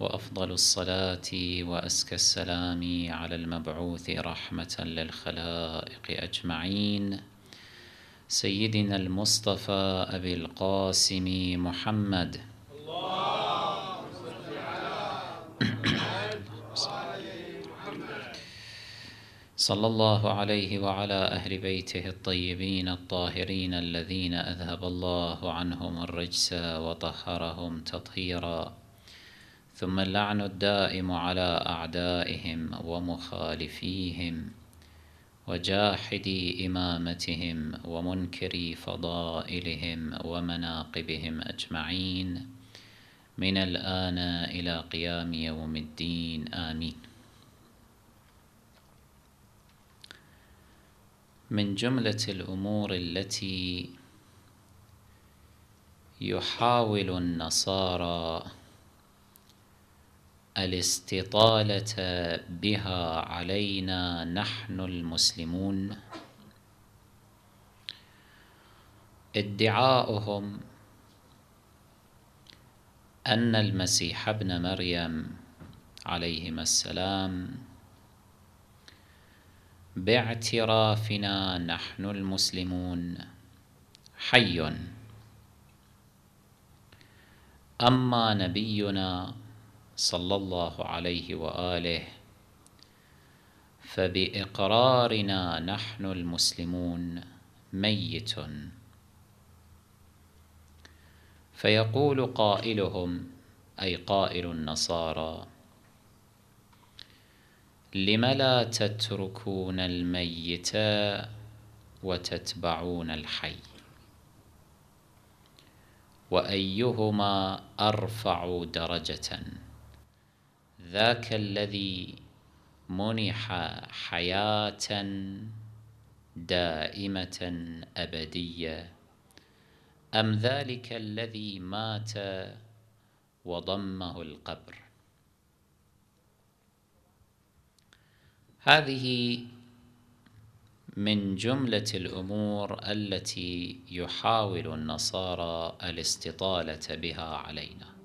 وافضل الصلاه وازكى السلام على المبعوث رحمه للخلائق اجمعين سيدنا المصطفى ابي القاسم محمد صلى الله عليه وعلى اهل بيته الطيبين الطاهرين الذين اذهب الله عنهم الرجس وطهرهم تطهيرا ثم اللعن الدائم على أعدائهم ومخالفيهم وجاحدي إمامتهم ومنكري فضائلهم ومناقبهم أجمعين من الآن إلى قيام يوم الدين آمين من جملة الأمور التي يحاول النصارى الاستطاله بها علينا نحن المسلمون ادعاؤهم ان المسيح ابن مريم عليهما السلام باعترافنا نحن المسلمون حي اما نبينا صلى الله عليه واله فباقرارنا نحن المسلمون ميت فيقول قائلهم اي قائل النصارى لم لا تتركون الميت وتتبعون الحي وايهما ارفع درجه ذاك الذي منح حياة دائمة أبدية أم ذلك الذي مات وضمه القبر هذه من جملة الأمور التي يحاول النصارى الاستطالة بها علينا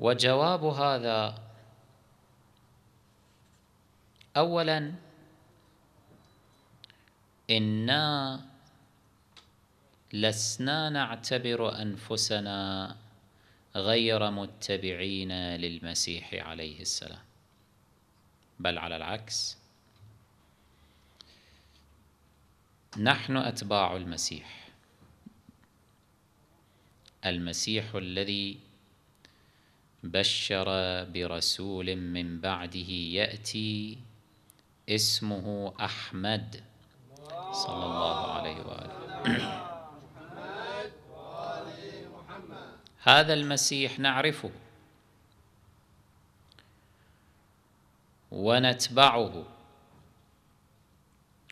وجواب هذا أولا إنا لسنا نعتبر أنفسنا غير متبعين للمسيح عليه السلام بل على العكس نحن أتباع المسيح المسيح الذي بشر برسول من بعده ياتي اسمه احمد صلى الله عليه واله هذا المسيح نعرفه ونتبعه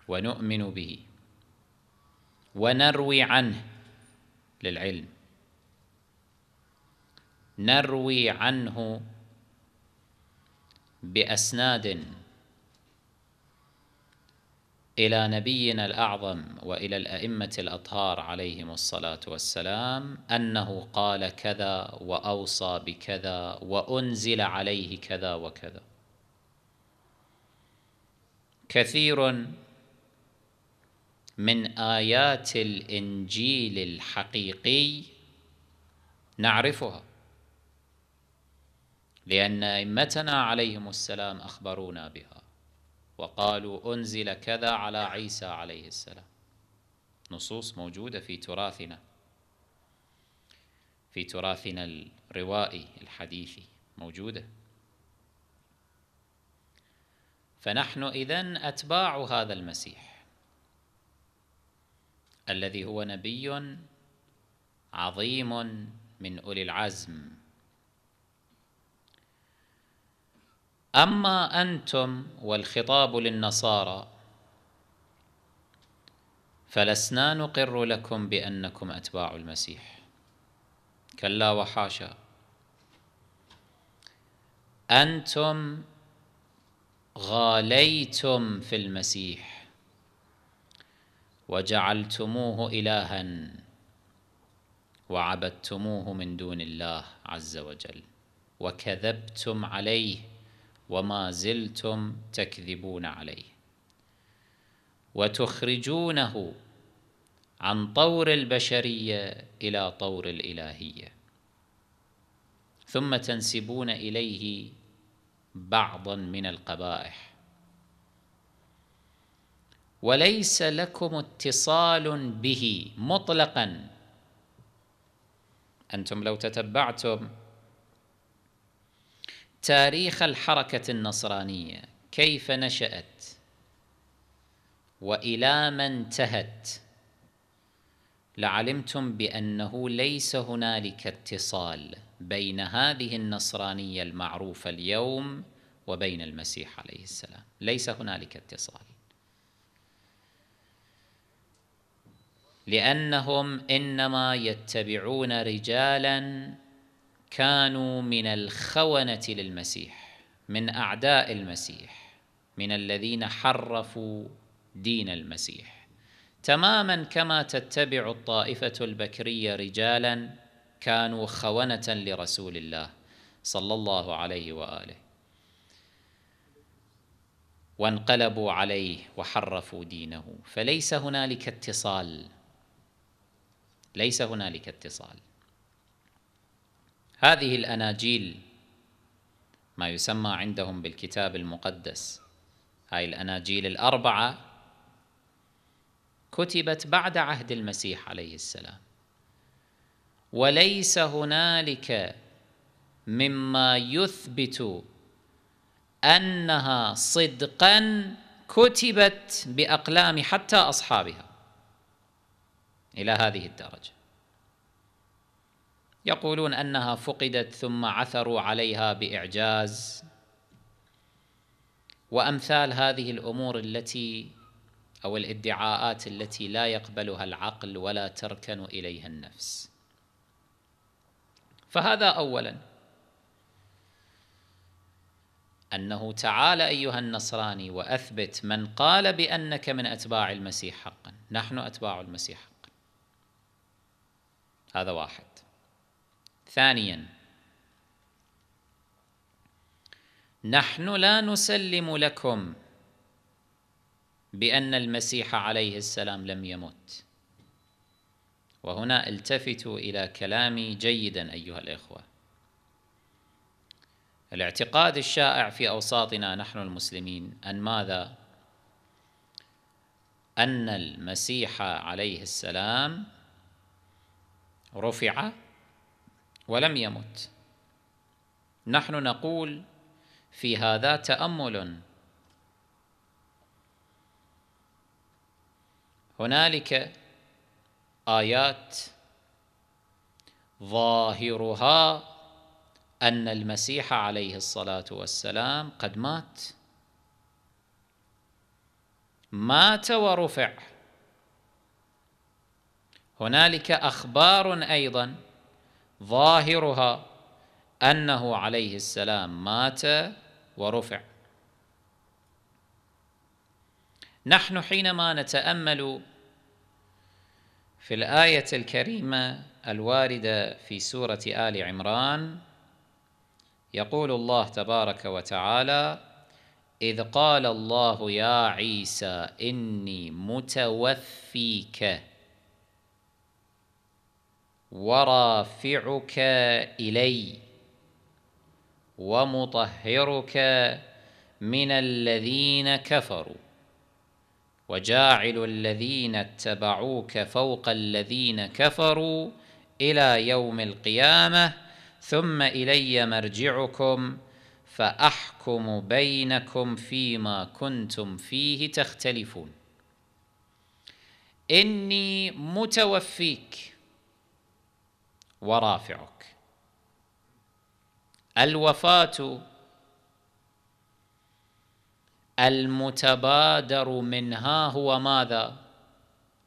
ونؤمن به ونروي عنه للعلم نروي عنه بأسناد إلى نبينا الأعظم وإلى الأئمة الأطهار عليهم الصلاة والسلام أنه قال كذا وأوصى بكذا وأنزل عليه كذا وكذا كثير من آيات الإنجيل الحقيقي نعرفها لأن أئمتنا عليهم السلام أخبرونا بها وقالوا أنزل كذا على عيسى عليه السلام نصوص موجودة في تراثنا في تراثنا الروائي الحديثي موجودة فنحن إذن أتباع هذا المسيح الذي هو نبي عظيم من أولي العزم اما انتم والخطاب للنصارى فلسنا نقر لكم بانكم اتباع المسيح كلا وحاشا انتم غاليتم في المسيح وجعلتموه الها وعبدتموه من دون الله عز وجل وكذبتم عليه وما زلتم تكذبون عليه وتخرجونه عن طور البشريه الى طور الالهيه ثم تنسبون اليه بعضا من القبائح وليس لكم اتصال به مطلقا انتم لو تتبعتم تاريخ الحركة النصرانية كيف نشأت وإلى ما انتهت لعلمتم بأنه ليس هنالك اتصال بين هذه النصرانية المعروفة اليوم وبين المسيح عليه السلام ليس هنالك اتصال لأنهم إنما يتبعون رجالاً كانوا من الخونه للمسيح من اعداء المسيح من الذين حرفوا دين المسيح تماما كما تتبع الطائفه البكريه رجالا كانوا خونه لرسول الله صلى الله عليه واله وانقلبوا عليه وحرفوا دينه فليس هنالك اتصال ليس هنالك اتصال هذه الأناجيل ما يسمى عندهم بالكتاب المقدس هاي الأناجيل الأربعة كتبت بعد عهد المسيح عليه السلام وليس هنالك مما يثبت انها صدقا كتبت باقلام حتى اصحابها الى هذه الدرجه يقولون انها فقدت ثم عثروا عليها باعجاز وامثال هذه الامور التي او الادعاءات التي لا يقبلها العقل ولا تركن اليها النفس فهذا اولا انه تعالى ايها النصراني واثبت من قال بانك من اتباع المسيح حقا نحن اتباع المسيح حقا هذا واحد ثانيا نحن لا نسلم لكم بأن المسيح عليه السلام لم يمت وهنا التفتوا إلى كلامي جيدا أيها الإخوة الاعتقاد الشائع في أوساطنا نحن المسلمين أن ماذا؟ أن المسيح عليه السلام رفع ولم يمت نحن نقول في هذا تأمل هنالك آيات ظاهرها أن المسيح عليه الصلاة والسلام قد مات مات ورفع هنالك أخبار أيضاً ظاهرها أنه عليه السلام مات ورفع نحن حينما نتأمل في الآية الكريمة الواردة في سورة آل عمران يقول الله تبارك وتعالى إذ قال الله يا عيسى إني متوفيك ورافعك إلي ومطهرك من الذين كفروا وجاعل الذين اتبعوك فوق الذين كفروا إلى يوم القيامة ثم إلي مرجعكم فأحكم بينكم فيما كنتم فيه تختلفون إني متوفيك ورافعك الوفاة المتبادر منها هو ماذا؟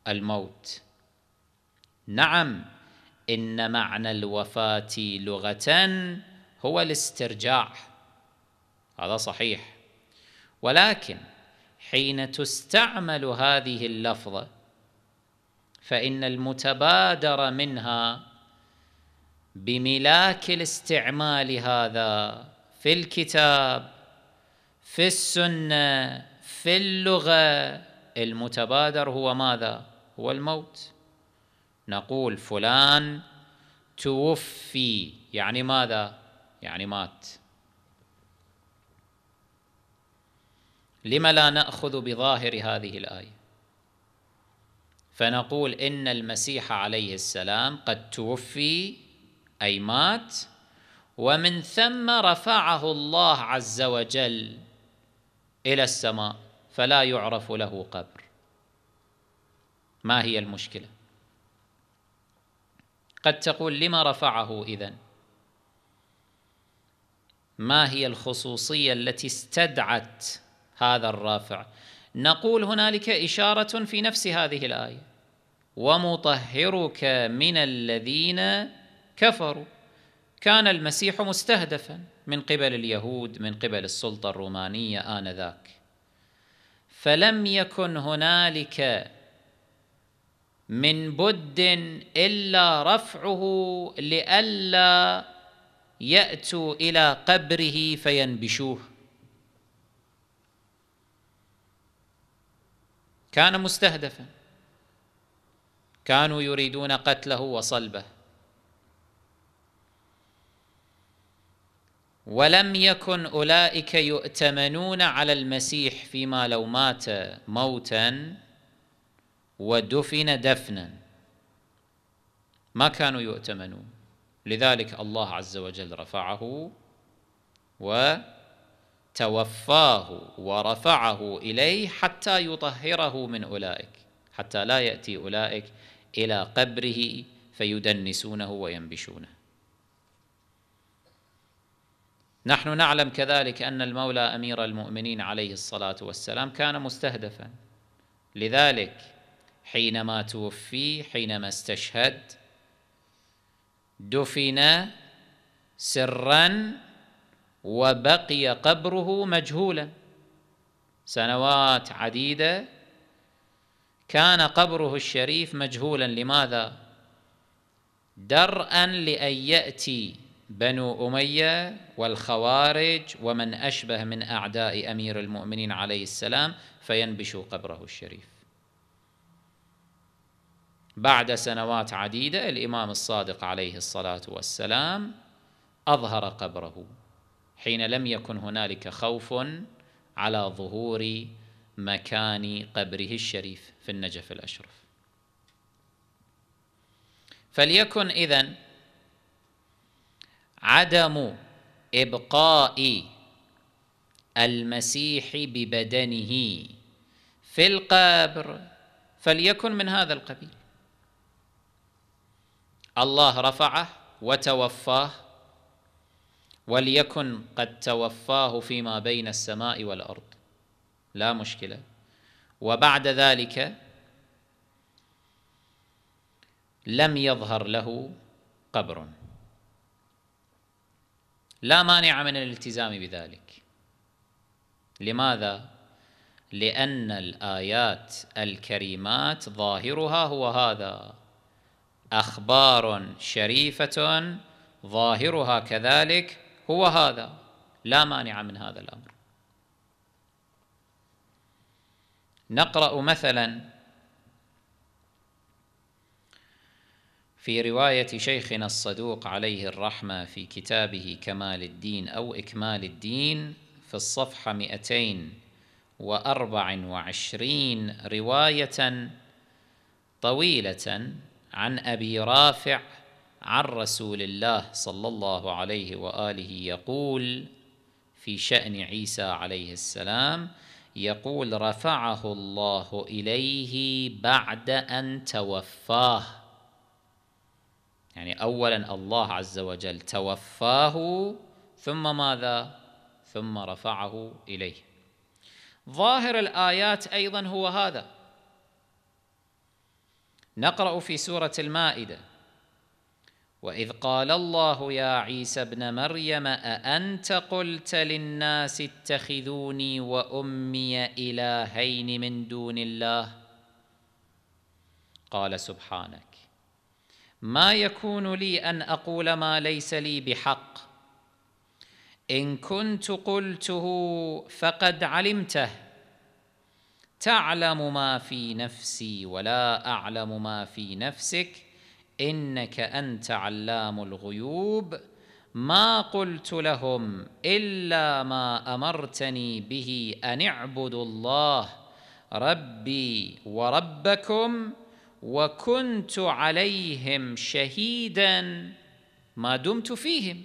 الموت نعم إن معنى الوفاة لغة هو الاسترجاع هذا صحيح ولكن حين تستعمل هذه اللفظة فإن المتبادر منها بملاك الاستعمال هذا في الكتاب في السنه في اللغه المتبادر هو ماذا هو الموت نقول فلان توفي يعني ماذا يعني مات لما لا ناخذ بظاهر هذه الايه فنقول ان المسيح عليه السلام قد توفي أي مات ومن ثم رفعه الله عز وجل إلى السماء فلا يعرف له قبر ما هي المشكلة؟ قد تقول لما رفعه إذن؟ ما هي الخصوصية التي استدعت هذا الرافع؟ نقول هنالك إشارة في نفس هذه الآية ومطهرك من الذين كفروا كان المسيح مستهدفا من قبل اليهود من قبل السلطه الرومانيه انذاك فلم يكن هنالك من بد الا رفعه لئلا ياتوا الى قبره فينبشوه كان مستهدفا كانوا يريدون قتله وصلبه ولم يكن أولئك يؤتمنون على المسيح فيما لو مات موتا ودفن دفنا ما كانوا يؤتمنون لذلك الله عز وجل رفعه وتوفاه ورفعه إليه حتى يطهره من أولئك حتى لا يأتي أولئك إلى قبره فيدنسونه وينبشونه نحن نعلم كذلك ان المولى امير المؤمنين عليه الصلاه والسلام كان مستهدفا لذلك حينما توفي حينما استشهد دفن سرا وبقي قبره مجهولا سنوات عديده كان قبره الشريف مجهولا لماذا درءا لان ياتي بنو أمية والخوارج ومن أشبه من أعداء أمير المؤمنين عليه السلام فينبشوا قبره الشريف بعد سنوات عديدة الإمام الصادق عليه الصلاة والسلام أظهر قبره حين لم يكن هنالك خوف على ظهور مكان قبره الشريف في النجف الأشرف فليكن إذن عدم ابقاء المسيح ببدنه في القبر فليكن من هذا القبيل الله رفعه وتوفاه وليكن قد توفاه فيما بين السماء والارض لا مشكله وبعد ذلك لم يظهر له قبر لا مانع من الالتزام بذلك لماذا؟ لأن الآيات الكريمات ظاهرها هو هذا أخبار شريفة ظاهرها كذلك هو هذا لا مانع من هذا الأمر نقرأ مثلا في رواية شيخنا الصدوق عليه الرحمة في كتابه كمال الدين أو إكمال الدين في الصفحة 224 رواية طويلة عن أبي رافع عن رسول الله صلى الله عليه وآله يقول في شأن عيسى عليه السلام يقول رفعه الله إليه بعد أن توفاه يعني اولا الله عز وجل توفاه ثم ماذا ثم رفعه اليه ظاهر الايات ايضا هو هذا نقرا في سوره المائده واذ قال الله يا عيسى ابن مريم اانت قلت للناس اتخذوني وامي الهين من دون الله قال سبحانك ما يكون لي ان اقول ما ليس لي بحق ان كنت قلته فقد علمته تعلم ما في نفسي ولا اعلم ما في نفسك انك انت علام الغيوب ما قلت لهم الا ما امرتني به ان اعبدوا الله ربي وربكم وكنت عليهم شهيدا ما دمت فيهم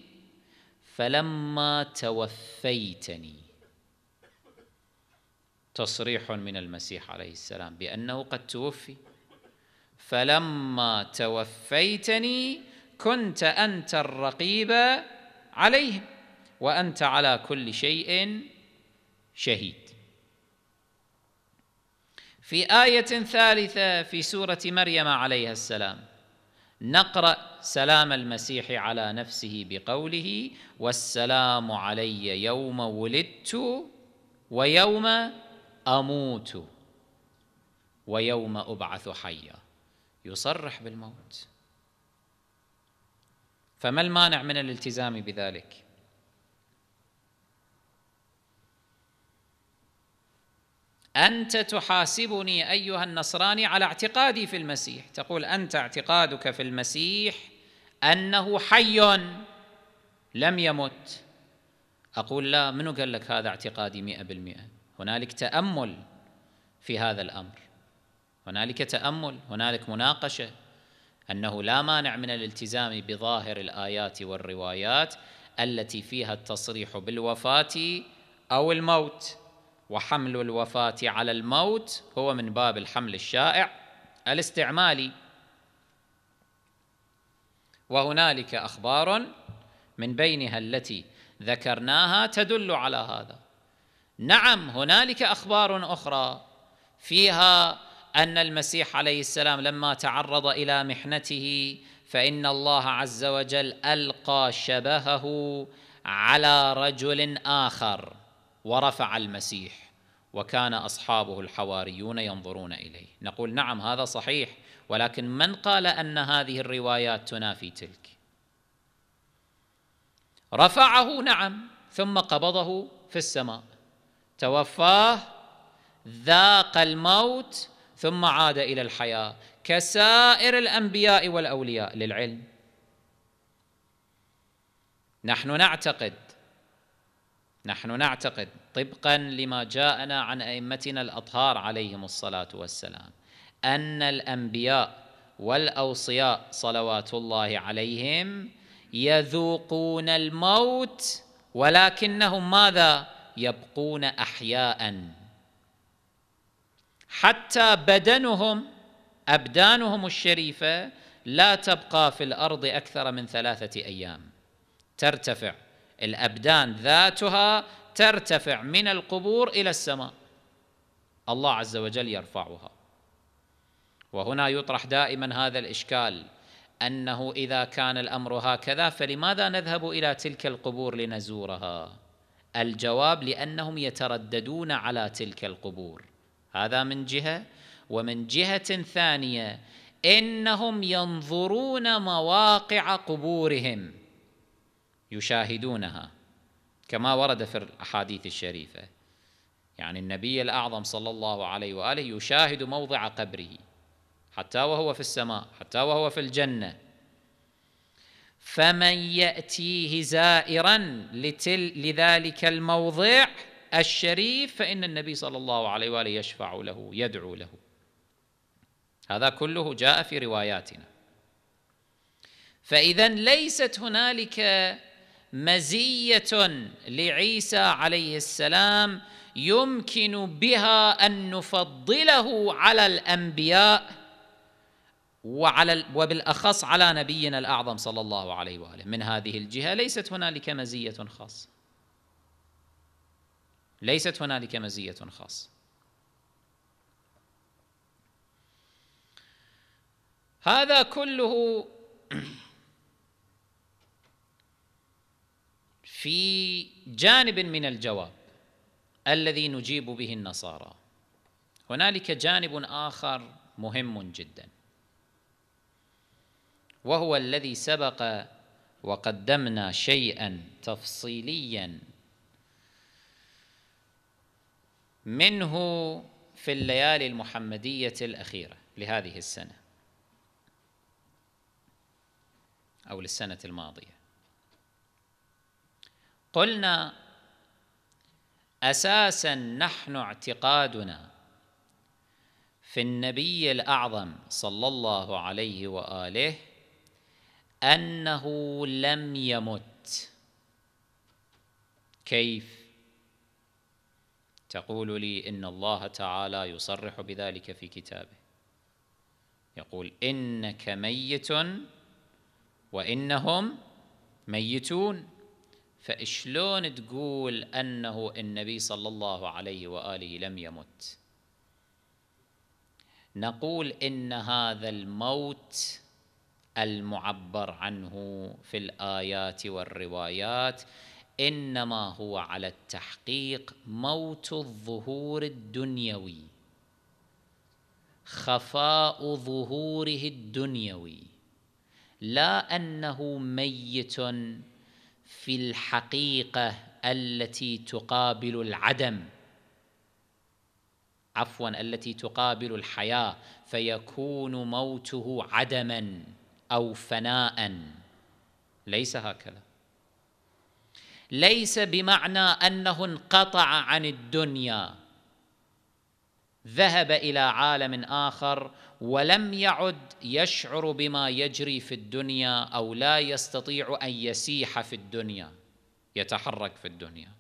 فلما توفيتني تصريح من المسيح عليه السلام بانه قد توفي فلما توفيتني كنت انت الرقيب عليهم وانت على كل شيء شهيد في آية ثالثة في سورة مريم عليها السلام نقرأ سلام المسيح على نفسه بقوله والسلام علي يوم ولدت ويوم أموت ويوم أبعث حيا يصرح بالموت فما المانع من الالتزام بذلك؟ أنت تحاسبني أيها النصراني على اعتقادي في المسيح تقول أنت اعتقادك في المسيح أنه حي لم يمت أقول لا منو قال لك هذا اعتقادي مئة بالمئة هنالك تأمل في هذا الأمر هنالك تأمل هنالك مناقشة أنه لا مانع من الالتزام بظاهر الآيات والروايات التي فيها التصريح بالوفاة أو الموت وحمل الوفاة على الموت هو من باب الحمل الشائع الاستعمالي وهنالك أخبار من بينها التي ذكرناها تدل على هذا نعم هنالك أخبار أخرى فيها أن المسيح عليه السلام لما تعرض إلى محنته فإن الله عز وجل ألقى شبهه على رجل آخر ورفع المسيح وكان اصحابه الحواريون ينظرون اليه نقول نعم هذا صحيح ولكن من قال ان هذه الروايات تنافي تلك رفعه نعم ثم قبضه في السماء توفاه ذاق الموت ثم عاد الى الحياه كسائر الانبياء والاولياء للعلم نحن نعتقد نحن نعتقد طبقا لما جاءنا عن ائمتنا الاطهار عليهم الصلاه والسلام ان الانبياء والاوصياء صلوات الله عليهم يذوقون الموت ولكنهم ماذا يبقون احياء حتى بدنهم ابدانهم الشريفه لا تبقى في الارض اكثر من ثلاثه ايام ترتفع الابدان ذاتها ترتفع من القبور الى السماء الله عز وجل يرفعها وهنا يطرح دائما هذا الاشكال انه اذا كان الامر هكذا فلماذا نذهب الى تلك القبور لنزورها الجواب لانهم يترددون على تلك القبور هذا من جهه ومن جهه ثانيه انهم ينظرون مواقع قبورهم يشاهدونها كما ورد في الأحاديث الشريفة يعني النبي الأعظم صلى الله عليه وآله يشاهد موضع قبره حتى وهو في السماء حتى وهو في الجنة فمن يأتيه زائرا لتل لذلك الموضع الشريف فإن النبي صلى الله عليه وآله يشفع له يدعو له هذا كله جاء في رواياتنا فإذا ليست هنالك مزيه لعيسى عليه السلام يمكن بها ان نفضله على الانبياء وعلى وبالاخص على نبينا الاعظم صلى الله عليه واله من هذه الجهه ليست هنالك مزيه خاصه ليست هنالك مزيه خاصه هذا كله في جانب من الجواب الذي نجيب به النصارى هنالك جانب اخر مهم جدا وهو الذي سبق وقدمنا شيئا تفصيليا منه في الليالي المحمديه الاخيره لهذه السنه او للسنه الماضيه قلنا اساسا نحن اعتقادنا في النبي الاعظم صلى الله عليه واله انه لم يمت كيف تقول لي ان الله تعالى يصرح بذلك في كتابه يقول انك ميت وانهم ميتون فإشلون تقول أنه النبي صلى الله عليه وآله لم يمت نقول إن هذا الموت المعبر عنه في الآيات والروايات إنما هو على التحقيق موت الظهور الدنيوي خفاء ظهوره الدنيوي لا أنه ميت في الحقيقه التي تقابل العدم عفوا التي تقابل الحياه فيكون موته عدما او فناء ليس هكذا ليس بمعنى انه انقطع عن الدنيا ذهب الى عالم اخر ولم يعد يشعر بما يجري في الدنيا او لا يستطيع ان يسيح في الدنيا يتحرك في الدنيا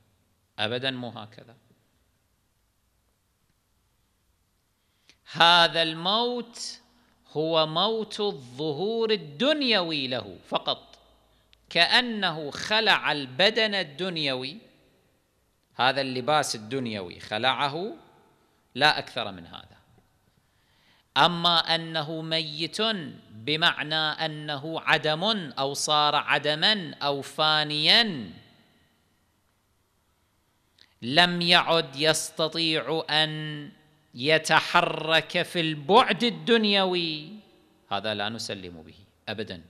ابدا مو هكذا هذا الموت هو موت الظهور الدنيوي له فقط كانه خلع البدن الدنيوي هذا اللباس الدنيوي خلعه لا أكثر من هذا أما أنه ميت بمعنى أنه عدم أو صار عدما أو فانيا لم يعد يستطيع أن يتحرك في البعد الدنيوي هذا لا نسلم به أبدا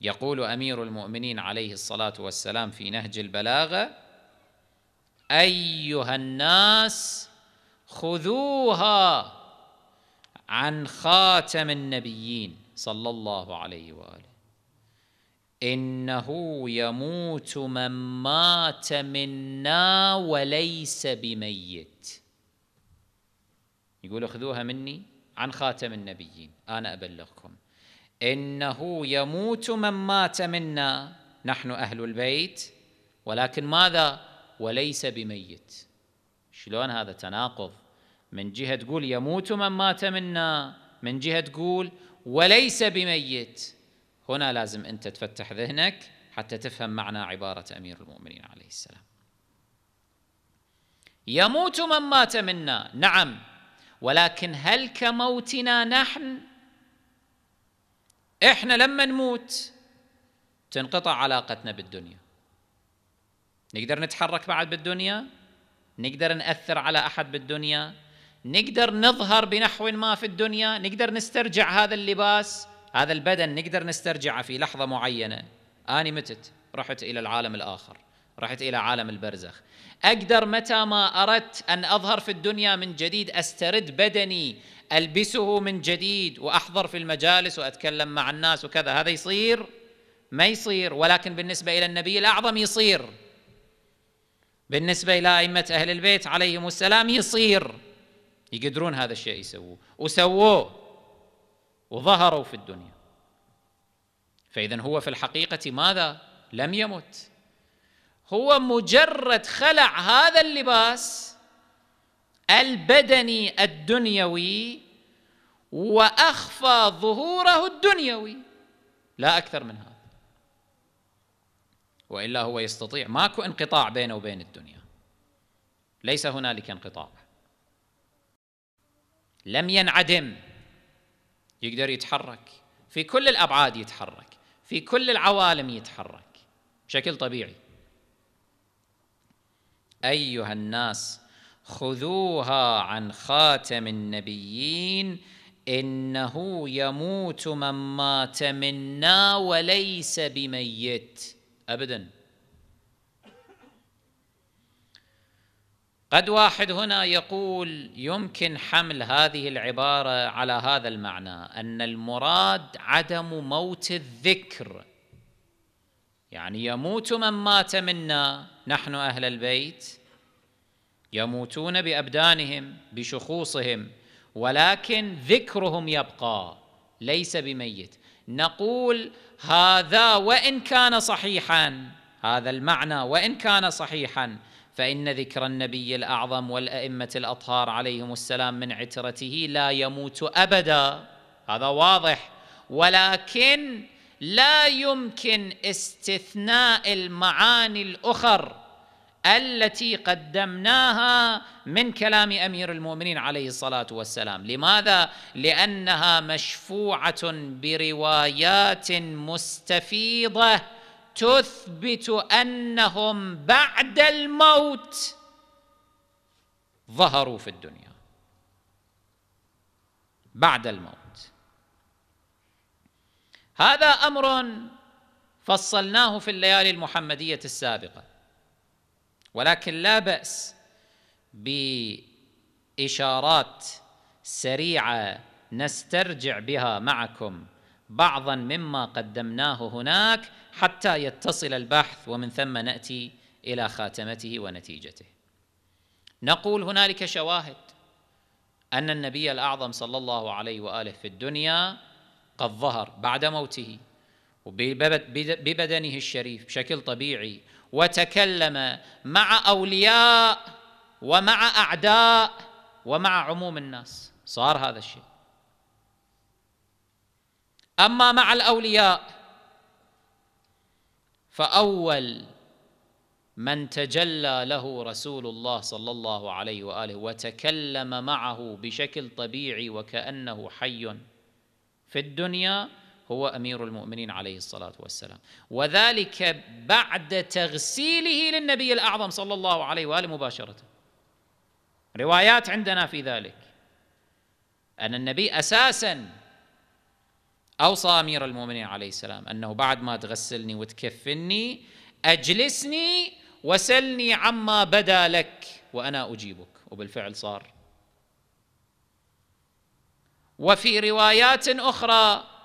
يقول أمير المؤمنين عليه الصلاة والسلام في نهج البلاغة أيها الناس خذوها عن خاتم النبيين صلى الله عليه وآله إنه يموت من مات منا وليس بميت يقول خذوها مني عن خاتم النبيين أنا أبلغكم إنه يموت من مات منا نحن أهل البيت ولكن ماذا وليس بميت شلون هذا تناقض من جهة تقول يموت من مات منا من جهة تقول وليس بميت هنا لازم أنت تفتح ذهنك حتى تفهم معنى عبارة أمير المؤمنين عليه السلام يموت من مات منا نعم ولكن هل كموتنا نحن احنا لما نموت تنقطع علاقتنا بالدنيا نقدر نتحرك بعد بالدنيا نقدر نأثر على أحد بالدنيا نقدر نظهر بنحو ما في الدنيا نقدر نسترجع هذا اللباس هذا البدن نقدر نسترجعه في لحظة معينة أني متت رحت إلى العالم الآخر رحت إلى عالم البرزخ أقدر متى ما أردت أن أظهر في الدنيا من جديد أسترد بدني ألبسه من جديد وأحضر في المجالس وأتكلم مع الناس وكذا هذا يصير ما يصير ولكن بالنسبة إلى النبي الأعظم يصير بالنسبة إلى أئمة أهل البيت عليهم السلام يصير يقدرون هذا الشيء يسووه وسووه وظهروا في الدنيا فإذا هو في الحقيقة ماذا؟ لم يمت هو مجرد خلع هذا اللباس البدني الدنيوي وأخفى ظهوره الدنيوي لا أكثر من هذا والا هو يستطيع ماكو انقطاع بينه وبين الدنيا ليس هنالك انقطاع لم ينعدم يقدر يتحرك في كل الابعاد يتحرك في كل العوالم يتحرك بشكل طبيعي ايها الناس خذوها عن خاتم النبيين انه يموت من مات منا وليس بميت أبدا قد واحد هنا يقول يمكن حمل هذه العبارة على هذا المعنى أن المراد عدم موت الذكر يعني يموت من مات منا نحن أهل البيت يموتون بأبدانهم بشخوصهم ولكن ذكرهم يبقى ليس بميت نقول هذا وان كان صحيحا هذا المعنى وان كان صحيحا فان ذكر النبي الاعظم والائمه الاطهار عليهم السلام من عترته لا يموت ابدا هذا واضح ولكن لا يمكن استثناء المعاني الاخر التي قدمناها من كلام امير المؤمنين عليه الصلاه والسلام، لماذا؟ لانها مشفوعه بروايات مستفيضه تثبت انهم بعد الموت ظهروا في الدنيا. بعد الموت. هذا امر فصلناه في الليالي المحمديه السابقه. ولكن لا باس باشارات سريعه نسترجع بها معكم بعضا مما قدمناه هناك حتى يتصل البحث ومن ثم ناتي الى خاتمته ونتيجته نقول هنالك شواهد ان النبي الاعظم صلى الله عليه واله في الدنيا قد ظهر بعد موته وببدنه الشريف بشكل طبيعي وتكلم مع اولياء ومع اعداء ومع عموم الناس صار هذا الشيء اما مع الاولياء فاول من تجلى له رسول الله صلى الله عليه واله وتكلم معه بشكل طبيعي وكانه حي في الدنيا هو امير المؤمنين عليه الصلاه والسلام وذلك بعد تغسيله للنبي الاعظم صلى الله عليه واله مباشره روايات عندنا في ذلك ان النبي اساسا اوصى امير المؤمنين عليه السلام انه بعد ما تغسلني وتكفني اجلسني وسلني عما بدا لك وانا اجيبك وبالفعل صار وفي روايات اخرى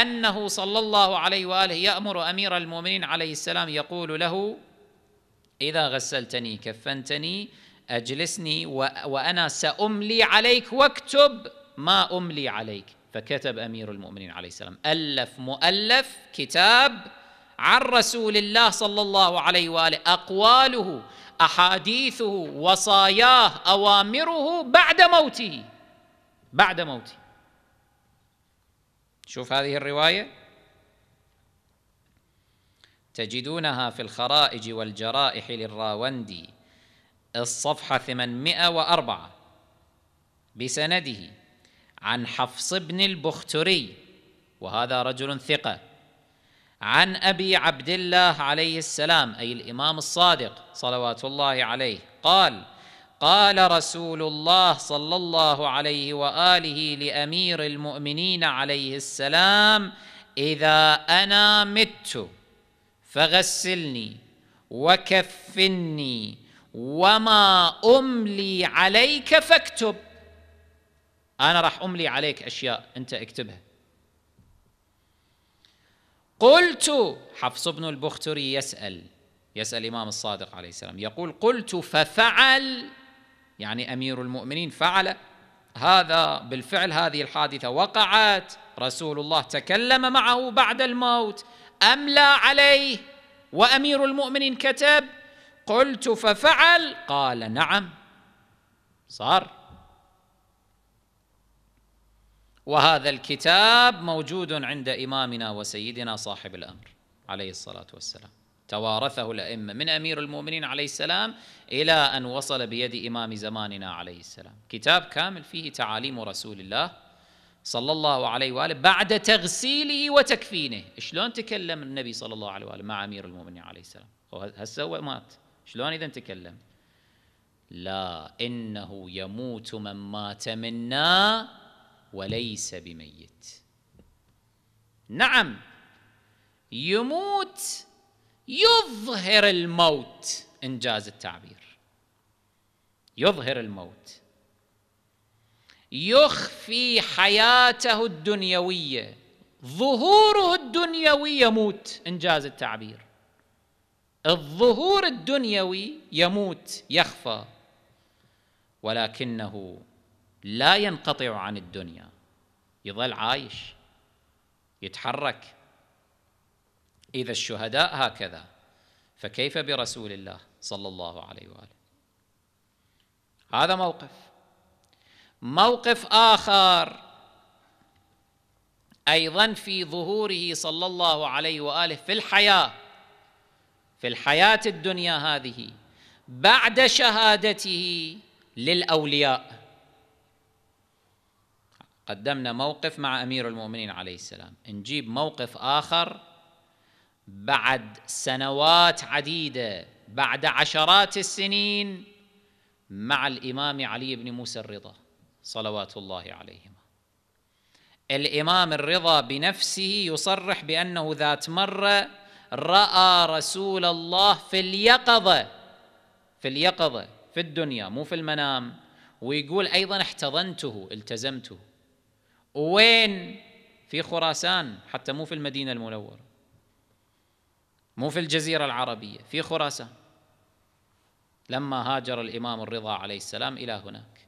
انه صلى الله عليه واله يامر امير المؤمنين عليه السلام يقول له اذا غسلتني كفنتني اجلسني وانا ساملي عليك واكتب ما املي عليك فكتب امير المؤمنين عليه السلام الف مؤلف كتاب عن رسول الله صلى الله عليه واله اقواله احاديثه وصاياه اوامره بعد موته بعد موته شوف هذه الرواية تجدونها في الخرائج والجرائح للراوندي الصفحة 804 بسنده عن حفص بن البختري وهذا رجل ثقة عن أبي عبد الله عليه السلام أي الإمام الصادق صلوات الله عليه قال قال رسول الله صلى الله عليه واله لامير المؤمنين عليه السلام اذا انا مت فغسلني وكفني وما املي عليك فاكتب انا راح املي عليك اشياء انت اكتبها قلت حفص بن البختري يسال يسال الامام الصادق عليه السلام يقول قلت ففعل يعني امير المؤمنين فعل هذا بالفعل هذه الحادثه وقعت رسول الله تكلم معه بعد الموت املى عليه وامير المؤمنين كتب قلت ففعل قال نعم صار وهذا الكتاب موجود عند امامنا وسيدنا صاحب الامر عليه الصلاه والسلام توارثه الأئمة من أمير المؤمنين عليه السلام إلى أن وصل بيد إمام زماننا عليه السلام كتاب كامل فيه تعاليم رسول الله صلى الله عليه وآله بعد تغسيله وتكفينه شلون تكلم النبي صلى الله عليه وآله مع أمير المؤمنين عليه السلام هسه هو مات شلون إذا تكلم لا إنه يموت من مات منا وليس بميت نعم يموت يظهر الموت انجاز التعبير يظهر الموت يخفي حياته الدنيويه ظهوره الدنيوي يموت انجاز التعبير الظهور الدنيوي يموت يخفى ولكنه لا ينقطع عن الدنيا يظل عايش يتحرك إذا الشهداء هكذا فكيف برسول الله صلى الله عليه وآله هذا موقف موقف آخر أيضا في ظهوره صلى الله عليه وآله في الحياة في الحياة الدنيا هذه بعد شهادته للأولياء قدمنا موقف مع أمير المؤمنين عليه السلام نجيب موقف آخر بعد سنوات عديده بعد عشرات السنين مع الامام علي بن موسى الرضا صلوات الله عليهما الامام الرضا بنفسه يصرح بانه ذات مره راى رسول الله في اليقظه في اليقظه في الدنيا مو في المنام ويقول ايضا احتضنته التزمته وين في خراسان حتى مو في المدينه المنوره مو في الجزيرة العربية في خراسان لما هاجر الإمام الرضا عليه السلام إلى هناك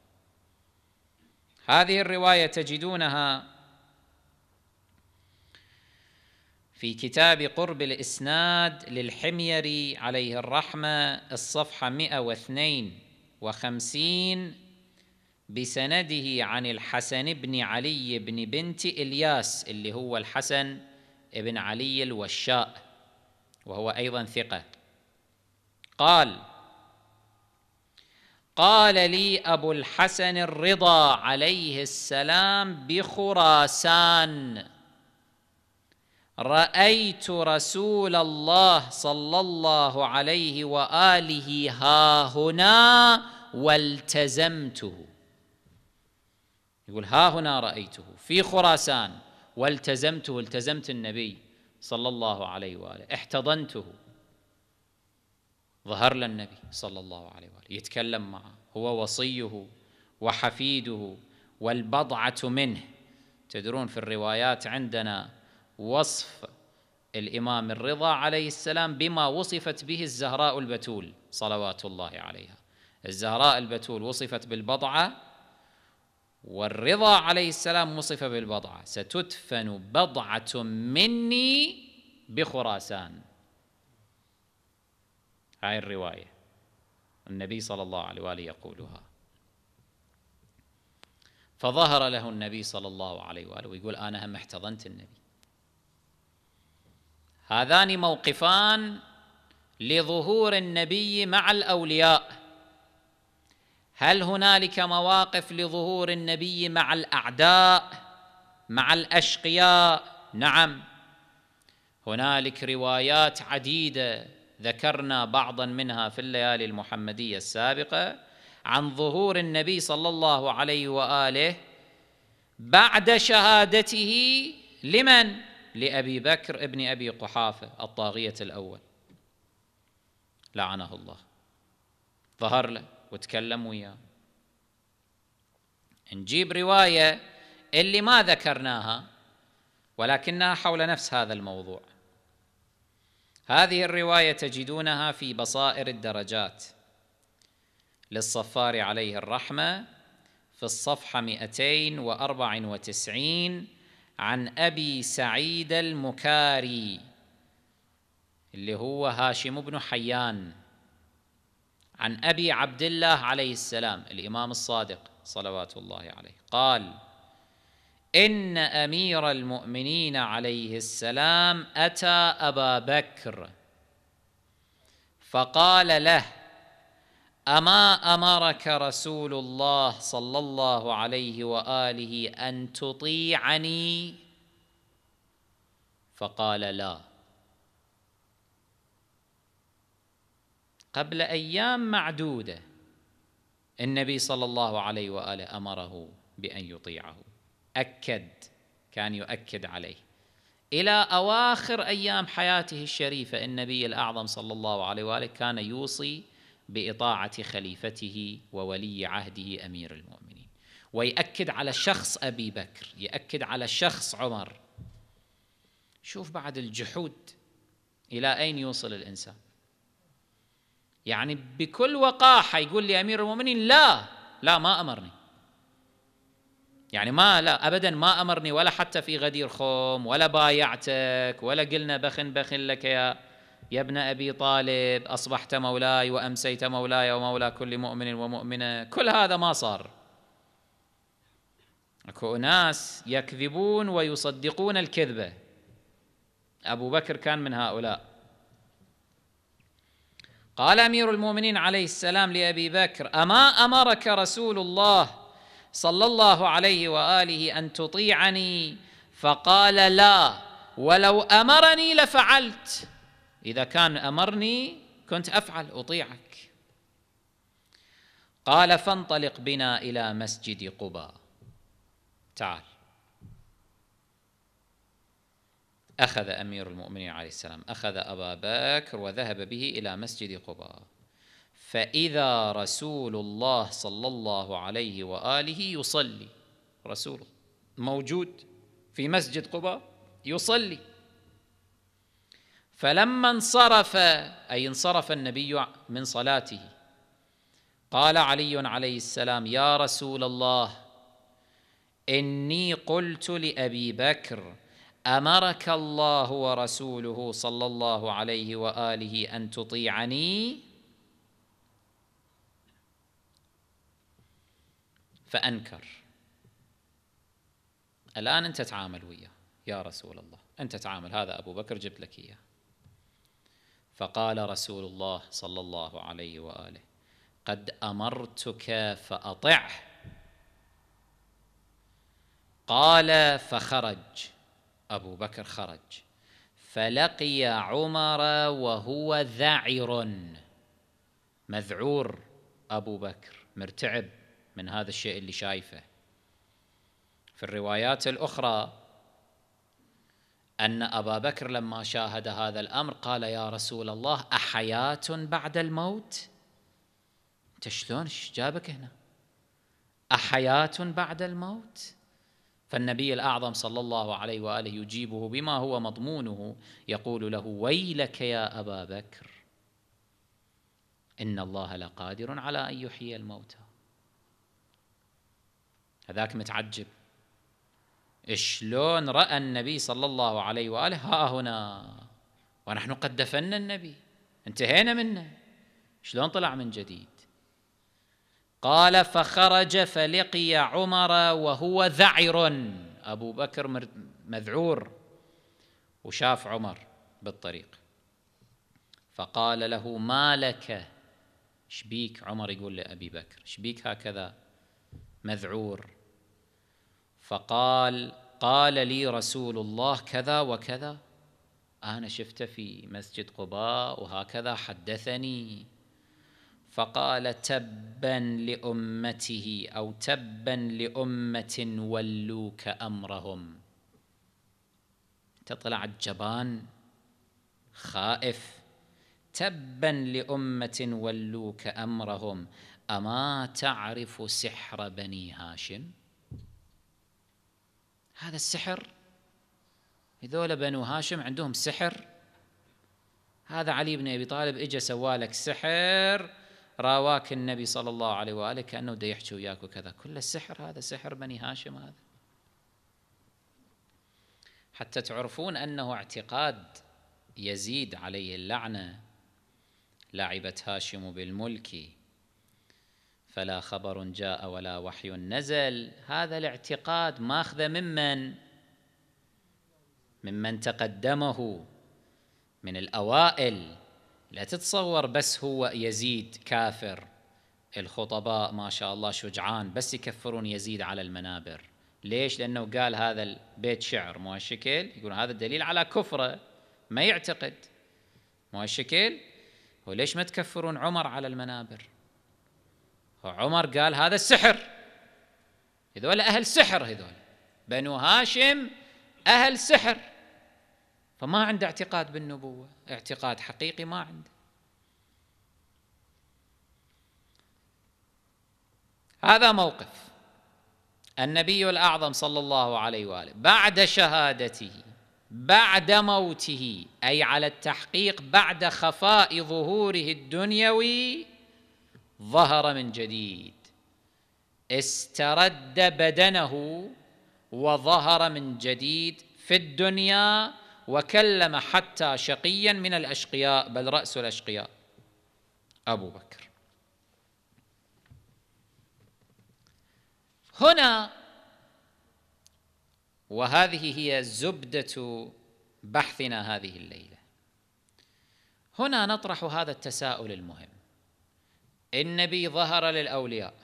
هذه الرواية تجدونها في كتاب قرب الإسناد للحميري عليه الرحمة الصفحة 152 بسنده عن الحسن بن علي بن بنت إلياس اللي هو الحسن بن علي الوشاء وهو ايضا ثقه قال قال لي ابو الحسن الرضا عليه السلام بخراسان رايت رسول الله صلى الله عليه واله ها هنا والتزمته يقول ها هنا رايته في خراسان والتزمته التزمت النبي صلى الله عليه واله احتضنته ظهر للنبي صلى الله عليه واله يتكلم معه هو وصيه وحفيده والبضعه منه تدرون في الروايات عندنا وصف الامام الرضا عليه السلام بما وصفت به الزهراء البتول صلوات الله عليها الزهراء البتول وصفت بالبضعه والرضا عليه السلام وصف بالبضعه ستدفن بضعه مني بخراسان هاي الرواية النبي صلى الله عليه وآله يقولها فظهر له النبي صلى الله عليه وآله ويقول أنا هم احتضنت النبي هذان موقفان لظهور النبي مع الأولياء هل هنالك مواقف لظهور النبي مع الأعداء مع الأشقياء نعم هنالك روايات عديده ذكرنا بعضا منها في الليالي المحمديه السابقه عن ظهور النبي صلى الله عليه واله بعد شهادته لمن؟ لابي بكر ابن ابي قحافه الطاغيه الاول لعنه الله ظهر له وتكلم وياه نجيب روايه اللي ما ذكرناها ولكنها حول نفس هذا الموضوع هذه الرواية تجدونها في بصائر الدرجات للصفار عليه الرحمة في الصفحة 294 عن أبي سعيد المكاري اللي هو هاشم بن حيان عن أبي عبد الله عليه السلام الإمام الصادق صلوات الله عليه قال إن أمير المؤمنين عليه السلام أتى أبا بكر فقال له أما أمرك رسول الله صلى الله عليه وآله أن تطيعني فقال لا قبل أيام معدودة النبي صلى الله عليه وآله أمره بأن يطيعه أكد كان يؤكد عليه إلى أواخر أيام حياته الشريفة النبي الأعظم صلى الله عليه وآله كان يوصي بإطاعة خليفته وولي عهده أمير المؤمنين ويأكد على شخص أبي بكر يأكد على شخص عمر شوف بعد الجحود إلى أين يوصل الإنسان يعني بكل وقاحة يقول لي أمير المؤمنين لا لا ما أمرني يعني ما لا ابدا ما امرني ولا حتى في غدير خوم ولا بايعتك ولا قلنا بخن بخن لك يا يا ابن ابي طالب اصبحت مولاي وامسيت مولاي ومولى كل مؤمن ومؤمنه كل هذا ما صار اكو ناس يكذبون ويصدقون الكذبه ابو بكر كان من هؤلاء قال امير المؤمنين عليه السلام لابي بكر اما امرك رسول الله صلى الله عليه واله ان تطيعني فقال لا ولو امرني لفعلت اذا كان امرني كنت افعل اطيعك قال فانطلق بنا الى مسجد قباء تعال اخذ امير المؤمنين عليه السلام اخذ ابا بكر وذهب به الى مسجد قباء فإذا رسول الله صلى الله عليه وآله يصلي رسول موجود في مسجد قباء يصلي فلما انصرف أي انصرف النبي من صلاته قال علي عليه السلام يا رسول الله إني قلت لأبي بكر أمرك الله ورسوله صلى الله عليه وآله أن تطيعني فأنكر الآن أنت تعامل وياه يا رسول الله أنت تعامل هذا أبو بكر جبت لك إياه فقال رسول الله صلى الله عليه وآله قد أمرتك فأطعه قال فخرج أبو بكر خرج فلقي عمر وهو ذعر مذعور أبو بكر مرتعب من هذا الشيء اللي شايفه في الروايات الأخرى أن أبا بكر لما شاهد هذا الأمر قال يا رسول الله أحياة بعد الموت أنت شلون جابك هنا أحياة بعد الموت فالنبي الأعظم صلى الله عليه وآله يجيبه بما هو مضمونه يقول له ويلك يا أبا بكر إن الله لقادر على أن يحيي الموتى هذاك متعجب شلون راى النبي صلى الله عليه واله ها هنا ونحن قد دفنا النبي انتهينا منه شلون طلع من جديد قال فخرج فلقي عمر وهو ذعر ابو بكر مذعور وشاف عمر بالطريق فقال له ما لك شبيك عمر يقول لابي بكر شبيك هكذا مذعور فقال قال لي رسول الله كذا وكذا أنا شفته في مسجد قباء وهكذا حدثني فقال تبا لأمته أو تبا لأمة ولوك أمرهم تطلع الجبان خائف تبا لأمة ولوك أمرهم أما تعرف سحر بني هاشم؟ هذا السحر هذول بنو هاشم عندهم سحر هذا علي بن ابي طالب اجى سوالك سحر راواك النبي صلى الله عليه واله كانه بده يحكي وياك وكذا كل السحر هذا سحر بني هاشم هذا حتى تعرفون انه اعتقاد يزيد عليه اللعنه لعبت هاشم بالملك فلا خبر جاء ولا وحي نزل هذا الاعتقاد ماخذ ممن ممن تقدمه من الأوائل لا تتصور بس هو يزيد كافر الخطباء ما شاء الله شجعان بس يكفرون يزيد على المنابر ليش لأنه قال هذا البيت شعر مو هالشكل يقول هذا الدليل على كفره ما يعتقد مو هالشكل وليش ما تكفرون عمر على المنابر فعمر قال هذا السحر هذول أهل سحر هذول بنو هاشم أهل سحر فما عنده اعتقاد بالنبوة اعتقاد حقيقي ما عنده هذا موقف النبي الأعظم صلى الله عليه وآله بعد شهادته بعد موته أي على التحقيق بعد خفاء ظهوره الدنيوي ظهر من جديد استرد بدنه وظهر من جديد في الدنيا وكلم حتى شقيا من الاشقياء بل راس الاشقياء ابو بكر هنا وهذه هي زبده بحثنا هذه الليله هنا نطرح هذا التساؤل المهم النبي ظهر للأولياء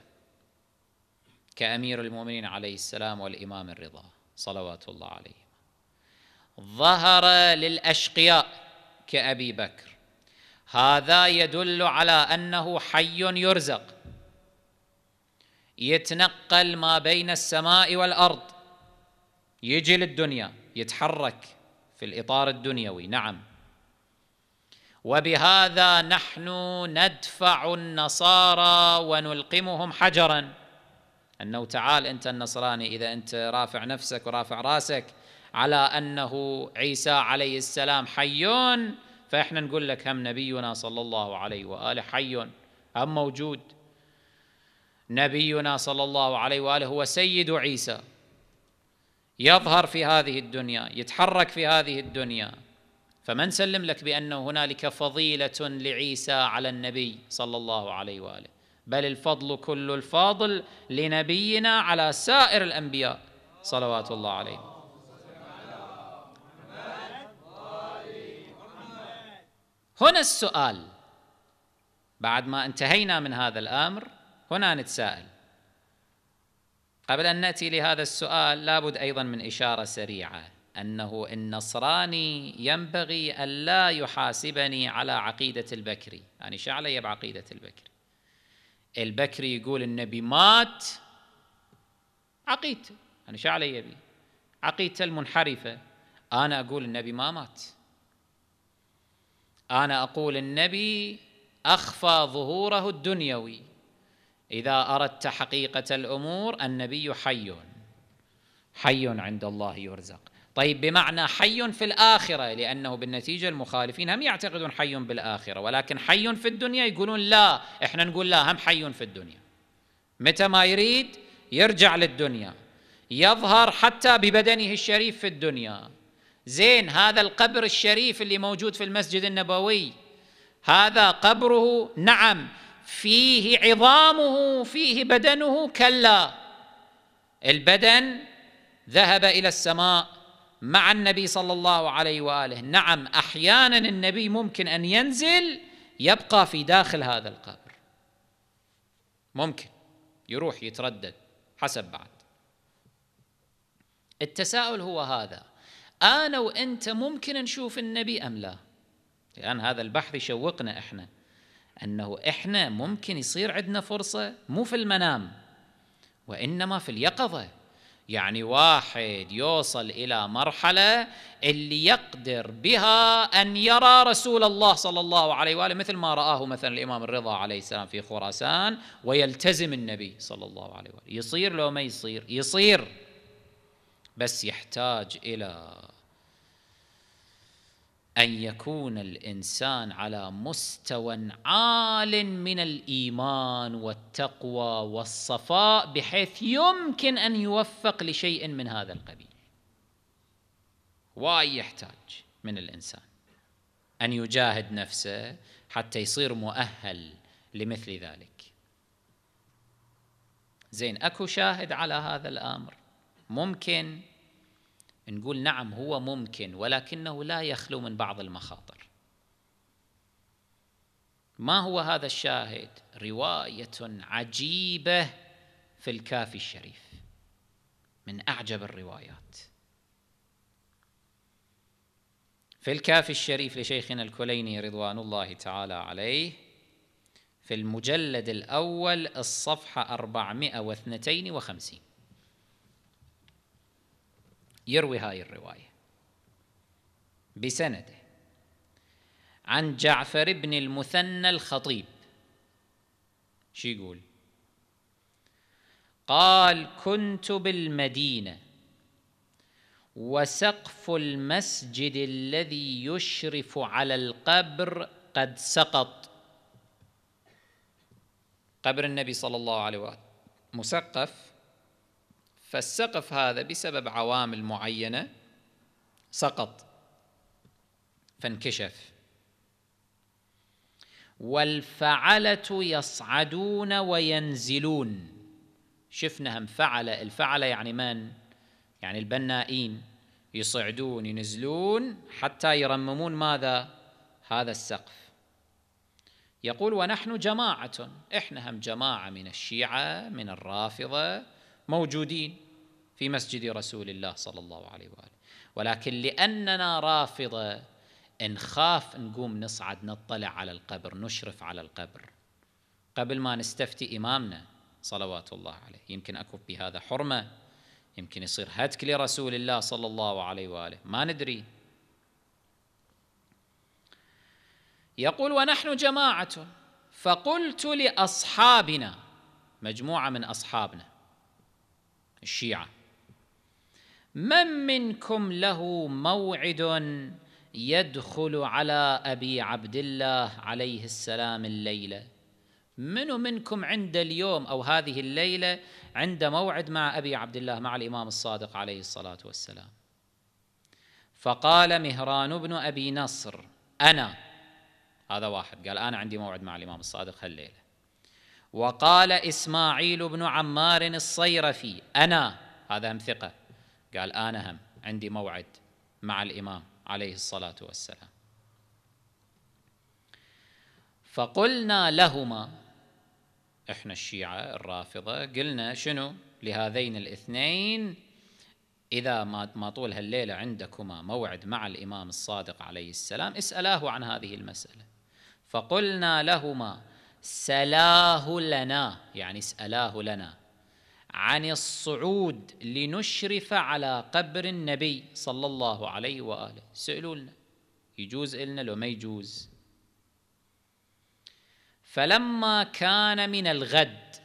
كأمير المؤمنين عليه السلام والإمام الرضا صلوات الله عليه ظهر للأشقياء كأبي بكر هذا يدل على أنه حي يرزق يتنقل ما بين السماء والأرض يجي للدنيا يتحرك في الإطار الدنيوي نعم وبهذا نحن ندفع النصارى ونلقمهم حجرا انه تعال انت النصراني اذا انت رافع نفسك ورافع راسك على انه عيسى عليه السلام حي فاحنا نقول لك هم نبينا صلى الله عليه واله حي هم موجود نبينا صلى الله عليه واله هو سيد عيسى يظهر في هذه الدنيا يتحرك في هذه الدنيا فمن سلم لك بأن هنالك فضيلة لعيسى على النبي صلى الله عليه وآله بل الفضل كل الفاضل لنبينا على سائر الأنبياء صلوات الله عليهم هنا السؤال بعد ما انتهينا من هذا الامر هنا نتساءل قبل ان ناتي لهذا السؤال لابد ايضا من اشاره سريعه أنه النصراني ينبغي ألا يحاسبني على عقيدة البكري يعني شو علي بعقيدة البكري البكري يقول النبي مات عقيدته أنا يعني شو علي بي عقيدته المنحرفة أنا أقول النبي ما مات أنا أقول النبي أخفى ظهوره الدنيوي إذا أردت حقيقة الأمور النبي حي حي عند الله يرزق طيب بمعنى حي في الآخرة لأنه بالنتيجة المخالفين هم يعتقدون حي بالآخرة ولكن حي في الدنيا يقولون لا إحنا نقول لا هم حي في الدنيا متى ما يريد يرجع للدنيا يظهر حتى ببدنه الشريف في الدنيا زين هذا القبر الشريف اللي موجود في المسجد النبوي هذا قبره نعم فيه عظامه فيه بدنه كلا البدن ذهب إلى السماء مع النبي صلى الله عليه واله نعم احيانا النبي ممكن ان ينزل يبقى في داخل هذا القبر ممكن يروح يتردد حسب بعد التساؤل هو هذا انا وانت ممكن نشوف النبي ام لا لان هذا البحث يشوقنا احنا انه احنا ممكن يصير عندنا فرصه مو في المنام وانما في اليقظه يعني واحد يوصل الى مرحله اللي يقدر بها ان يرى رسول الله صلى الله عليه واله مثل ما راه مثلا الامام الرضا عليه السلام في خراسان ويلتزم النبي صلى الله عليه واله يصير لو ما يصير يصير بس يحتاج الى ان يكون الانسان على مستوى عال من الايمان والتقوى والصفاء بحيث يمكن ان يوفق لشيء من هذا القبيل واي يحتاج من الانسان ان يجاهد نفسه حتى يصير مؤهل لمثل ذلك زين اكو شاهد على هذا الامر ممكن نقول نعم هو ممكن ولكنه لا يخلو من بعض المخاطر ما هو هذا الشاهد روايه عجيبه في الكافي الشريف من اعجب الروايات في الكافي الشريف لشيخنا الكليني رضوان الله تعالى عليه في المجلد الاول الصفحه 452 يروي هاي الرواية بسنده عن جعفر بن المثنى الخطيب شو يقول قال كنت بالمدينة وسقف المسجد الذي يشرف على القبر قد سقط قبر النبي صلى الله عليه وسلم مسقف فالسقف هذا بسبب عوامل معينه سقط فانكشف والفعلة يصعدون وينزلون شفنا هم فعلة الفعلة يعني من؟ يعني البنائين يصعدون ينزلون حتى يرممون ماذا؟ هذا السقف يقول ونحن جماعة احنا هم جماعة من الشيعة من الرافضة موجودين في مسجد رسول الله صلى الله عليه واله ولكن لاننا رافضه نخاف نقوم نصعد نطلع على القبر نشرف على القبر قبل ما نستفتي امامنا صلوات الله عليه يمكن اكو بهذا حرمه يمكن يصير هتك لرسول الله صلى الله عليه واله ما ندري يقول ونحن جماعه فقلت لاصحابنا مجموعه من اصحابنا الشيعة من منكم له موعد يدخل على أبي عبد الله عليه السلام الليلة من منكم عند اليوم أو هذه الليلة عند موعد مع أبي عبد الله مع الإمام الصادق عليه الصلاة والسلام فقال مهران بن أبي نصر أنا هذا واحد قال أنا عندي موعد مع الإمام الصادق هالليلة وقال إسماعيل بن عمار الصيرفي أنا هذا هم ثقة قال أنا هم عندي موعد مع الإمام عليه الصلاة والسلام فقلنا لهما احنا الشيعة الرافضة قلنا شنو لهذين الاثنين إذا ما طول هالليلة عندكما موعد مع الإمام الصادق عليه السلام اسألاه عن هذه المسألة فقلنا لهما سلاه لنا يعني سألاه لنا عن الصعود لنشرف على قبر النبي صلى الله عليه وآله سألوا لنا يجوز إلنا لو ما يجوز فلما كان من الغد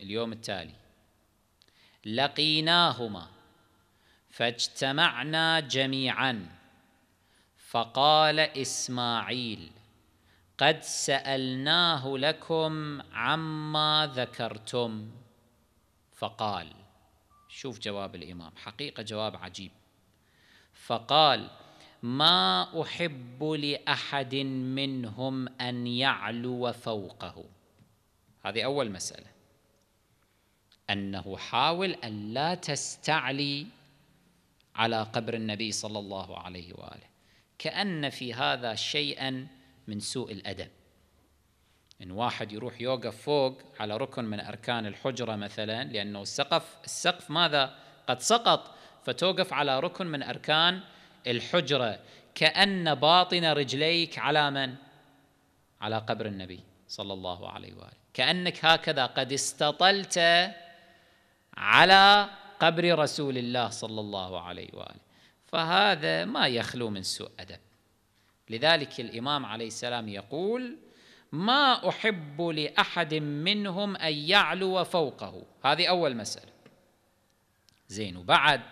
اليوم التالي لقيناهما فاجتمعنا جميعا فقال إسماعيل قد سالناه لكم عما ذكرتم فقال شوف جواب الامام حقيقه جواب عجيب فقال ما احب لاحد منهم ان يعلو فوقه هذه اول مساله انه حاول ان لا تستعلي على قبر النبي صلى الله عليه واله كان في هذا شيئا من سوء الأدب إن واحد يروح يوقف فوق على ركن من أركان الحجرة مثلا لأنه السقف السقف ماذا قد سقط فتوقف على ركن من أركان الحجرة كأن باطن رجليك على من؟ على قبر النبي صلى الله عليه وآله كأنك هكذا قد استطلت على قبر رسول الله صلى الله عليه وآله فهذا ما يخلو من سوء أدب لذلك الامام عليه السلام يقول ما احب لاحد منهم ان يعلو فوقه هذه اول مساله زين وبعد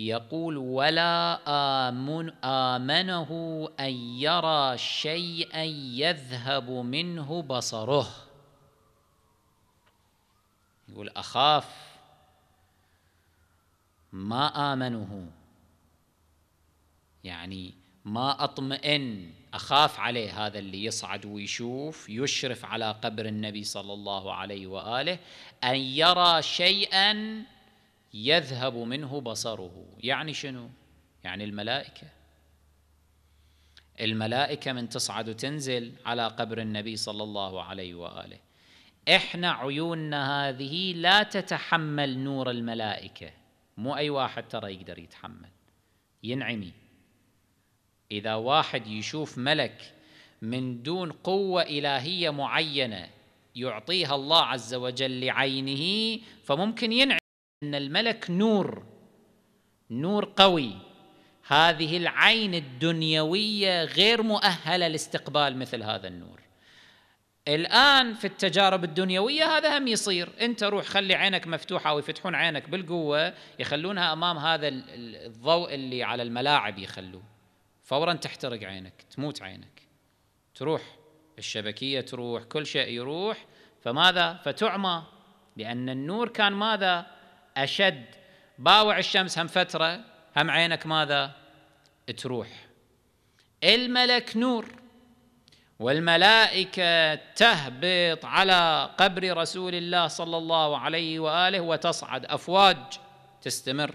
يقول ولا آمن آمنه أن يرى شيئا يذهب منه بصره يقول أخاف ما آمنه يعني ما أطمئن أخاف عليه هذا اللي يصعد ويشوف يشرف على قبر النبي صلى الله عليه وآله أن يرى شيئا يذهب منه بصره يعني شنو؟ يعني الملائكة الملائكة من تصعد وتنزل على قبر النبي صلى الله عليه وآله احنا عيوننا هذه لا تتحمل نور الملائكة مو أي واحد ترى يقدر يتحمل ينعمي إذا واحد يشوف ملك من دون قوة إلهية معينة يعطيها الله عز وجل لعينه فممكن ينعي أن الملك نور نور قوي هذه العين الدنيوية غير مؤهلة لاستقبال مثل هذا النور الآن في التجارب الدنيوية هذا هم يصير أنت روح خلي عينك مفتوحة ويفتحون عينك بالقوة يخلونها أمام هذا الضوء اللي على الملاعب يخلوه فورا تحترق عينك تموت عينك تروح الشبكية تروح كل شيء يروح فماذا فتعمى لأن النور كان ماذا أشد باوع الشمس هم فترة هم عينك ماذا تروح الملك نور والملائكة تهبط على قبر رسول الله صلى الله عليه وآله وتصعد أفواج تستمر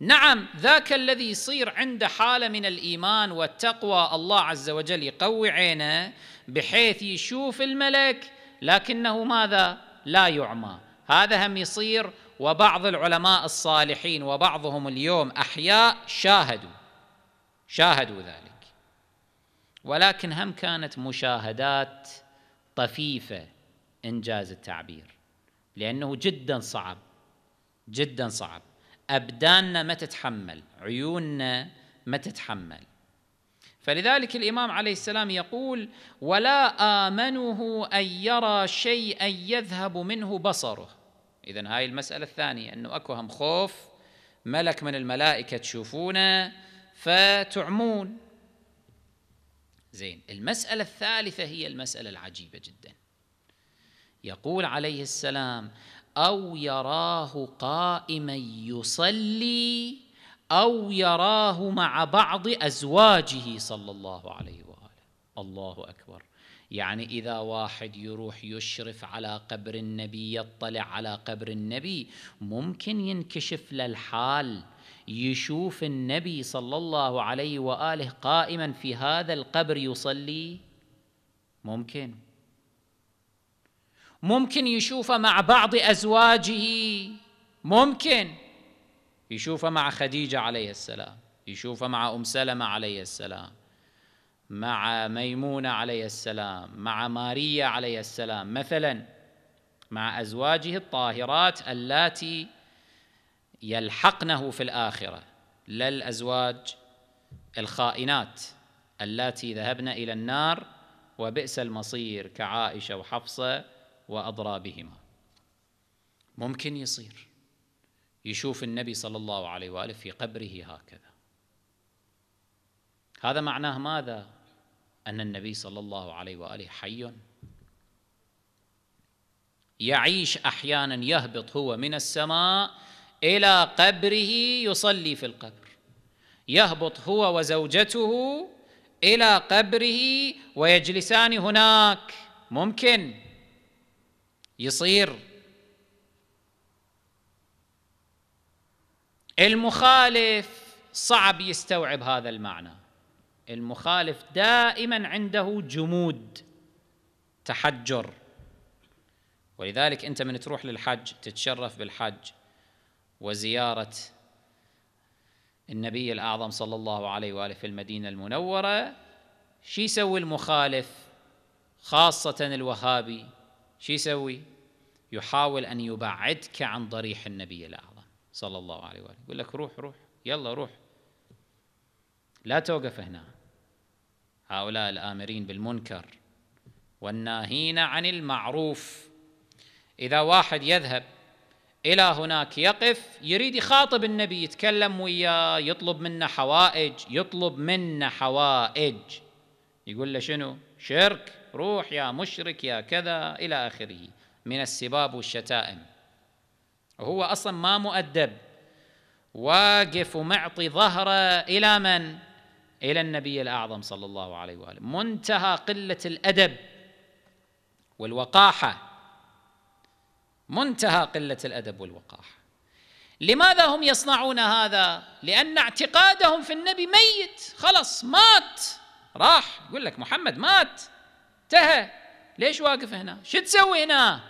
نعم ذاك الذي يصير عنده حاله من الايمان والتقوى الله عز وجل يقوي عينه بحيث يشوف الملك لكنه ماذا لا يعمى هذا هم يصير وبعض العلماء الصالحين وبعضهم اليوم احياء شاهدوا شاهدوا ذلك ولكن هم كانت مشاهدات طفيفه انجاز التعبير لانه جدا صعب جدا صعب أبداننا ما تتحمل عيوننا ما تتحمل فلذلك الإمام عليه السلام يقول ولا آمنه أن يرى شيئا يذهب منه بصره إذا هاي المسألة الثانية أنه أكو هم خوف ملك من الملائكة تشوفونه فتعمون زين المسألة الثالثة هي المسألة العجيبة جدا يقول عليه السلام او يراه قائما يصلي او يراه مع بعض ازواجه صلى الله عليه واله الله اكبر يعني اذا واحد يروح يشرف على قبر النبي يطلع على قبر النبي ممكن ينكشف للحال يشوف النبي صلى الله عليه واله قائما في هذا القبر يصلي ممكن ممكن يشوفه مع بعض ازواجه ممكن يشوفه مع خديجه عليه السلام يشوفه مع ام سلمه عليه السلام مع ميمونه عليه السلام مع ماريا عليه السلام مثلا مع ازواجه الطاهرات اللاتي يلحقنه في الاخره لا الازواج الخائنات اللاتي ذهبن الى النار وبئس المصير كعائشه وحفصه وأضرابهما ممكن يصير يشوف النبي صلى الله عليه وآله في قبره هكذا هذا معناه ماذا؟ أن النبي صلى الله عليه وآله حي يعيش أحيانا يهبط هو من السماء إلى قبره يصلي في القبر يهبط هو وزوجته إلى قبره ويجلسان هناك ممكن يصير المخالف صعب يستوعب هذا المعنى المخالف دائما عنده جمود تحجر ولذلك انت من تروح للحج تتشرف بالحج وزياره النبي الاعظم صلى الله عليه واله في المدينه المنوره شو يسوي المخالف خاصه الوهابي شو يسوي يحاول أن يبعدك عن ضريح النبي الأعظم صلى الله عليه وآله يقول لك روح روح يلا روح لا توقف هنا هؤلاء الآمرين بالمنكر والناهين عن المعروف إذا واحد يذهب إلى هناك يقف يريد يخاطب النبي يتكلم وياه يطلب منه حوائج يطلب منه حوائج يقول له شنو شرك روح يا مشرك يا كذا إلى آخره من السباب والشتائم وهو أصلا ما مؤدب واقف ومعطي ظهره إلى من؟ إلى النبي الأعظم صلى الله عليه وآله منتهى قلة الأدب والوقاحة منتهى قلة الأدب والوقاحة لماذا هم يصنعون هذا؟ لأن اعتقادهم في النبي ميت خلص مات راح يقول لك محمد مات انتهى ليش واقف هنا شو تسوي هنا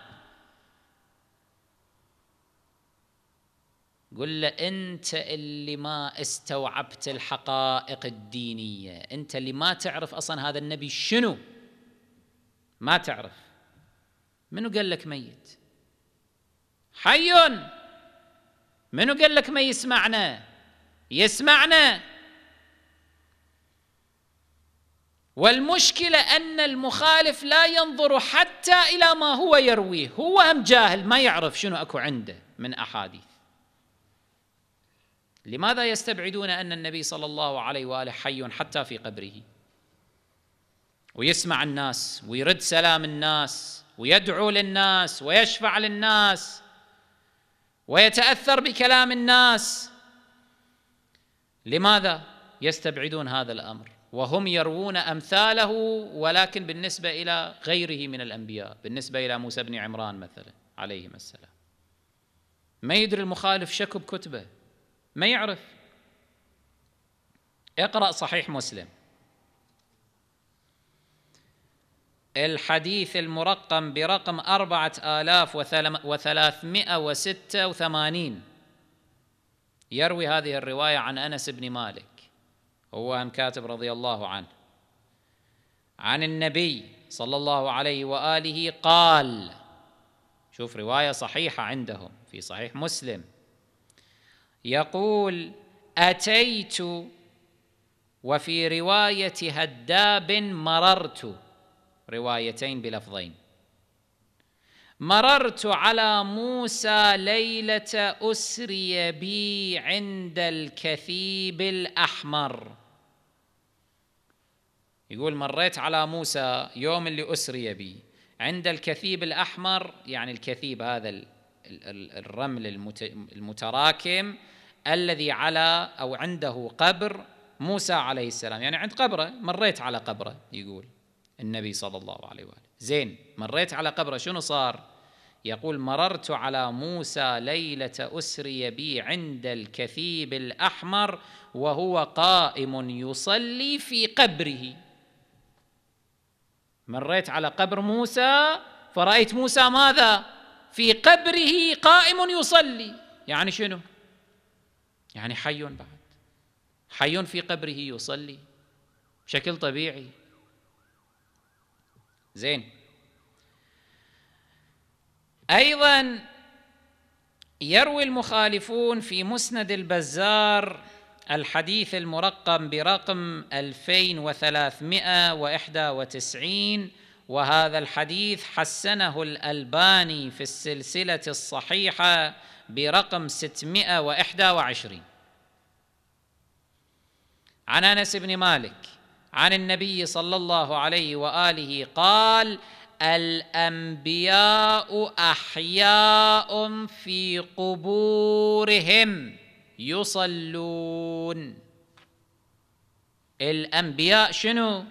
قل له انت اللي ما استوعبت الحقائق الدينيه انت اللي ما تعرف اصلا هذا النبي شنو ما تعرف منو قال لك ميت حي منو قال لك ما يسمعنا يسمعنا والمشكلة أن المخالف لا ينظر حتى إلى ما هو يرويه هو هم جاهل ما يعرف شنو أكو عنده من أحاديث لماذا يستبعدون أن النبي صلى الله عليه وآله حي حتى في قبره ويسمع الناس ويرد سلام الناس ويدعو للناس ويشفع للناس ويتأثر بكلام الناس لماذا يستبعدون هذا الأمر وهم يروون امثاله ولكن بالنسبه الى غيره من الانبياء بالنسبه الى موسى بن عمران مثلا عليهما السلام ما يدري المخالف شكو بكتبه ما يعرف اقرا صحيح مسلم الحديث المرقم برقم أربعة آلاف وثلاثمائة وستة وثمانين يروي هذه الرواية عن أنس بن مالك هو أن كاتب رضي الله عنه عن النبي صلى الله عليه وآله قال شوف رواية صحيحة عندهم في صحيح مسلم يقول أتيت وفي رواية هداب مررت روايتين بلفظين مررت على موسى ليلة أسري بي عند الكثيب الأحمر يقول مريت على موسى يوم اللي أسري بي عند الكثيب الأحمر يعني الكثيب هذا الرمل المتراكم الذي على أو عنده قبر موسى عليه السلام يعني عند قبره مريت على قبره يقول النبي صلى الله عليه وآله زين مريت على قبره شنو صار يقول مررت على موسى ليلة أسري بي عند الكثيب الأحمر وهو قائم يصلي في قبره مريت على قبر موسى فرأيت موسى ماذا؟ في قبره قائم يصلي يعني شنو؟ يعني حي بعد حي في قبره يصلي بشكل طبيعي زين ايضا يروي المخالفون في مسند البزار الحديث المرقم برقم 2391 وهذا الحديث حسنه الألباني في السلسلة الصحيحة برقم 621 عن أنس بن مالك عن النبي صلى الله عليه وآله قال الأنبياء أحياء في قبورهم يصلون الأنبياء شنو؟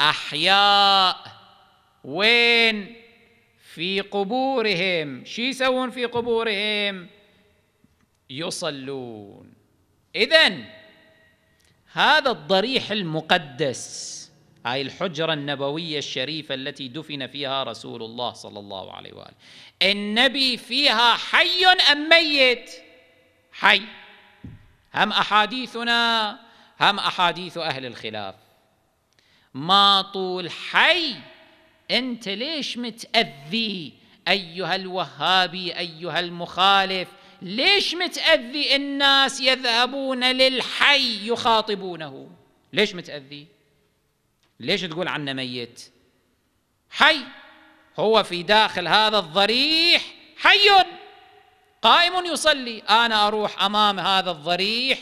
أحياء وين؟ في قبورهم شو يسوون في قبورهم؟ يصلون إذا هذا الضريح المقدس هاي الحجرة النبوية الشريفة التي دفن فيها رسول الله صلى الله عليه وآله النبي فيها حي أم ميت؟ حي هم احاديثنا هم احاديث اهل الخلاف ما طول حي انت ليش متاذي ايها الوهابي ايها المخالف ليش متاذي الناس يذهبون للحي يخاطبونه ليش متاذي ليش تقول عنه ميت حي هو في داخل هذا الضريح حي قائم يصلي انا اروح امام هذا الضريح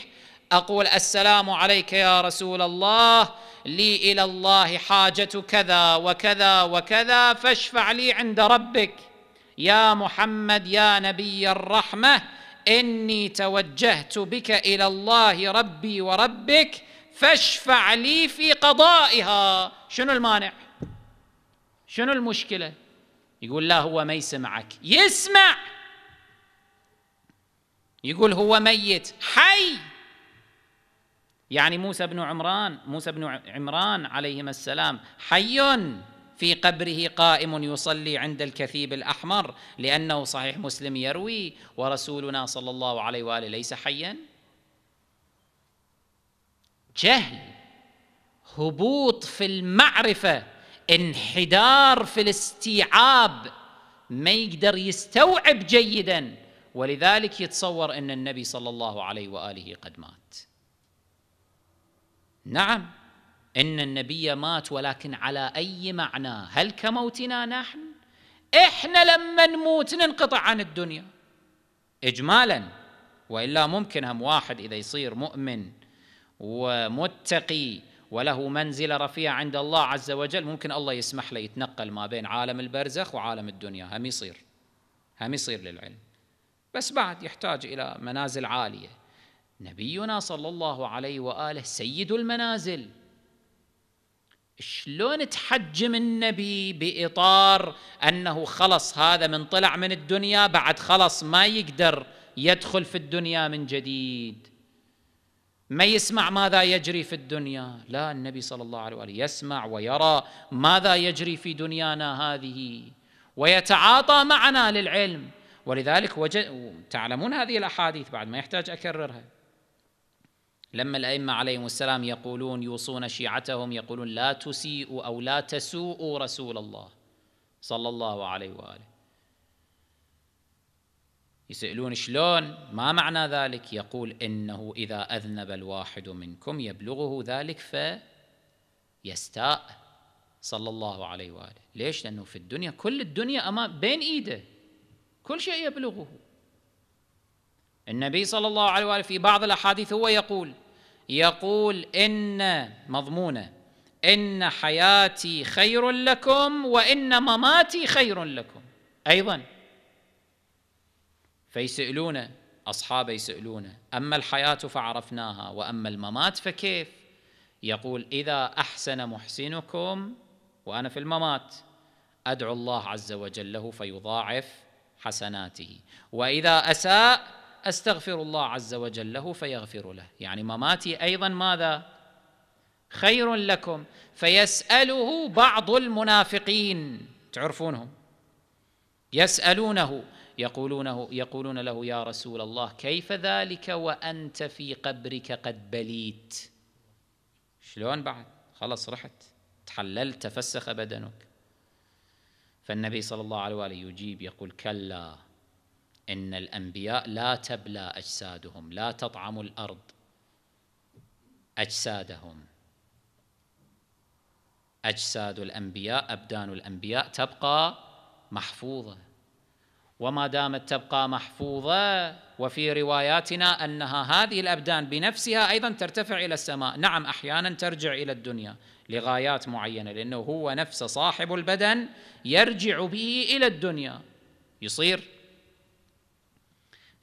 اقول السلام عليك يا رسول الله لي الى الله حاجه كذا وكذا وكذا فاشفع لي عند ربك يا محمد يا نبي الرحمه اني توجهت بك الى الله ربي وربك فاشفع لي في قضائها شنو المانع شنو المشكله يقول لا هو ما يسمعك يسمع يقول هو ميت حي يعني موسى بن عمران موسى بن عمران عليهما السلام حي في قبره قائم يصلي عند الكثيب الاحمر لانه صحيح مسلم يروي ورسولنا صلى الله عليه واله ليس حيا جهل هبوط في المعرفه انحدار في الاستيعاب ما يقدر يستوعب جيدا ولذلك يتصور أن النبي صلى الله عليه وآله قد مات نعم إن النبي مات ولكن على أي معنى هل كموتنا نحن إحنا لما نموت ننقطع عن الدنيا إجمالا وإلا ممكن هم واحد إذا يصير مؤمن ومتقي وله منزلة رفيعة عند الله عز وجل ممكن الله يسمح له يتنقل ما بين عالم البرزخ وعالم الدنيا هم يصير هم يصير للعلم بس بعد يحتاج إلى منازل عالية نبينا صلى الله عليه وآله سيد المنازل شلون تحجم النبي بإطار أنه خلص هذا من طلع من الدنيا بعد خلص ما يقدر يدخل في الدنيا من جديد ما يسمع ماذا يجري في الدنيا لا النبي صلى الله عليه وآله يسمع ويرى ماذا يجري في دنيانا هذه ويتعاطى معنا للعلم ولذلك وجد تعلمون هذه الأحاديث بعد ما يحتاج أكررها لما الأئمة عليهم السلام يقولون يوصون شيعتهم يقولون لا تسيئوا أو لا تسوءوا رسول الله صلى الله عليه وآله يسألون شلون ما معنى ذلك يقول إنه إذا أذنب الواحد منكم يبلغه ذلك فيستاء صلى الله عليه وآله ليش لأنه في الدنيا كل الدنيا أمام بين إيده كل شيء يبلغه النبي صلى الله عليه وآله في بعض الأحاديث هو يقول يقول إن مضمونة إن حياتي خير لكم وإن مماتي خير لكم أيضا فيسألون أصحابه يسألون أما الحياة فعرفناها وأما الممات فكيف يقول إذا أحسن محسنكم وأنا في الممات أدعو الله عز وجل له فيضاعف حسناته واذا اساء استغفر الله عز وجل له فيغفر له يعني مماتي ايضا ماذا خير لكم فيساله بعض المنافقين تعرفونهم يسالونه يقولونه يقولون له يا رسول الله كيف ذلك وانت في قبرك قد بليت شلون بعد خلاص رحت تحللت تفسخ بدنك فالنبي صلى الله عليه واله يجيب يقول كلا ان الانبياء لا تبلى اجسادهم لا تطعم الارض اجسادهم اجساد الانبياء ابدان الانبياء تبقى محفوظه وما دامت تبقى محفوظه وفي رواياتنا انها هذه الابدان بنفسها ايضا ترتفع الى السماء، نعم احيانا ترجع الى الدنيا، لغايات معينه لانه هو نفسه صاحب البدن يرجع به الى الدنيا يصير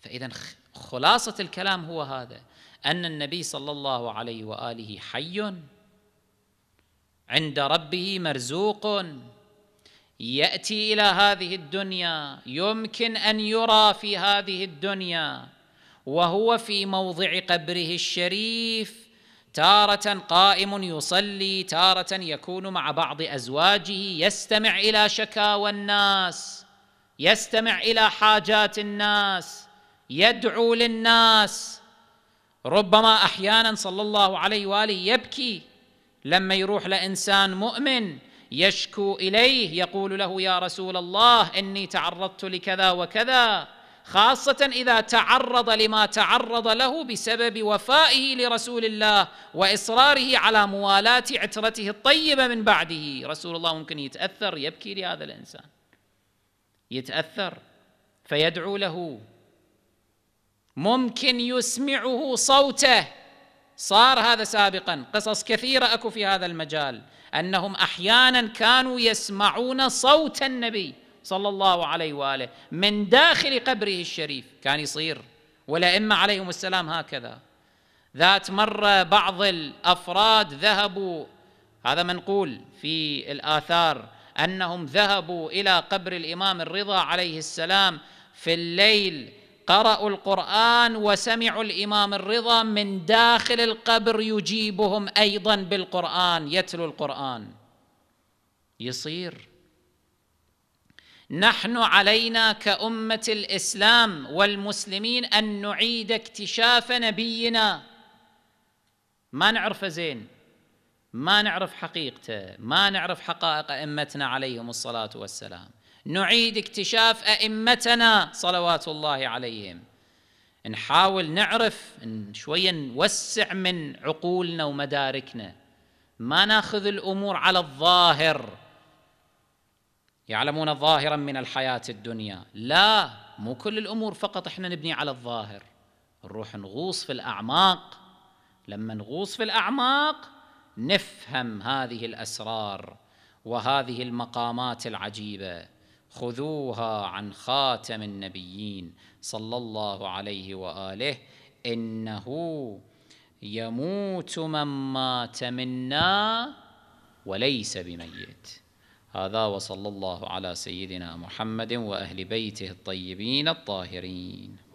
فاذا خلاصه الكلام هو هذا ان النبي صلى الله عليه واله حي عند ربه مرزوق ياتي الى هذه الدنيا يمكن ان يرى في هذه الدنيا وهو في موضع قبره الشريف تارة قائم يصلي تارة يكون مع بعض ازواجه يستمع الى شكاوى الناس يستمع الى حاجات الناس يدعو للناس ربما احيانا صلى الله عليه واله يبكي لما يروح لانسان مؤمن يشكو اليه يقول له يا رسول الله اني تعرضت لكذا وكذا خاصه اذا تعرض لما تعرض له بسبب وفائه لرسول الله واصراره على موالاه عترته الطيبه من بعده رسول الله ممكن يتاثر يبكي لهذا الانسان يتاثر فيدعو له ممكن يسمعه صوته صار هذا سابقا قصص كثيره اكو في هذا المجال انهم احيانا كانوا يسمعون صوت النبي صلى الله عليه واله من داخل قبره الشريف كان يصير والائمه عليهم السلام هكذا ذات مره بعض الافراد ذهبوا هذا منقول في الاثار انهم ذهبوا الى قبر الامام الرضا عليه السلام في الليل قرأوا القرآن وسمعوا الإمام الرضا من داخل القبر يجيبهم أيضا بالقرآن يتلو القرآن يصير نحن علينا كأمة الإسلام والمسلمين أن نعيد اكتشاف نبينا ما نعرفه زين ما نعرف حقيقته ما نعرف حقائق أئمتنا عليهم الصلاة والسلام نعيد اكتشاف أئمتنا صلوات الله عليهم نحاول نعرف شوية نوسع من عقولنا ومداركنا ما ناخذ الأمور على الظاهر يعلمون ظاهرا من الحياة الدنيا لا مو كل الأمور فقط احنا نبني على الظاهر نروح نغوص في الأعماق لما نغوص في الأعماق نفهم هذه الأسرار وهذه المقامات العجيبة خذوها عن خاتم النبيين صلى الله عليه وآله إنه يموت من مات منا وليس بميت هذا وصلى الله على سيدنا محمد وأهل بيته الطيبين الطاهرين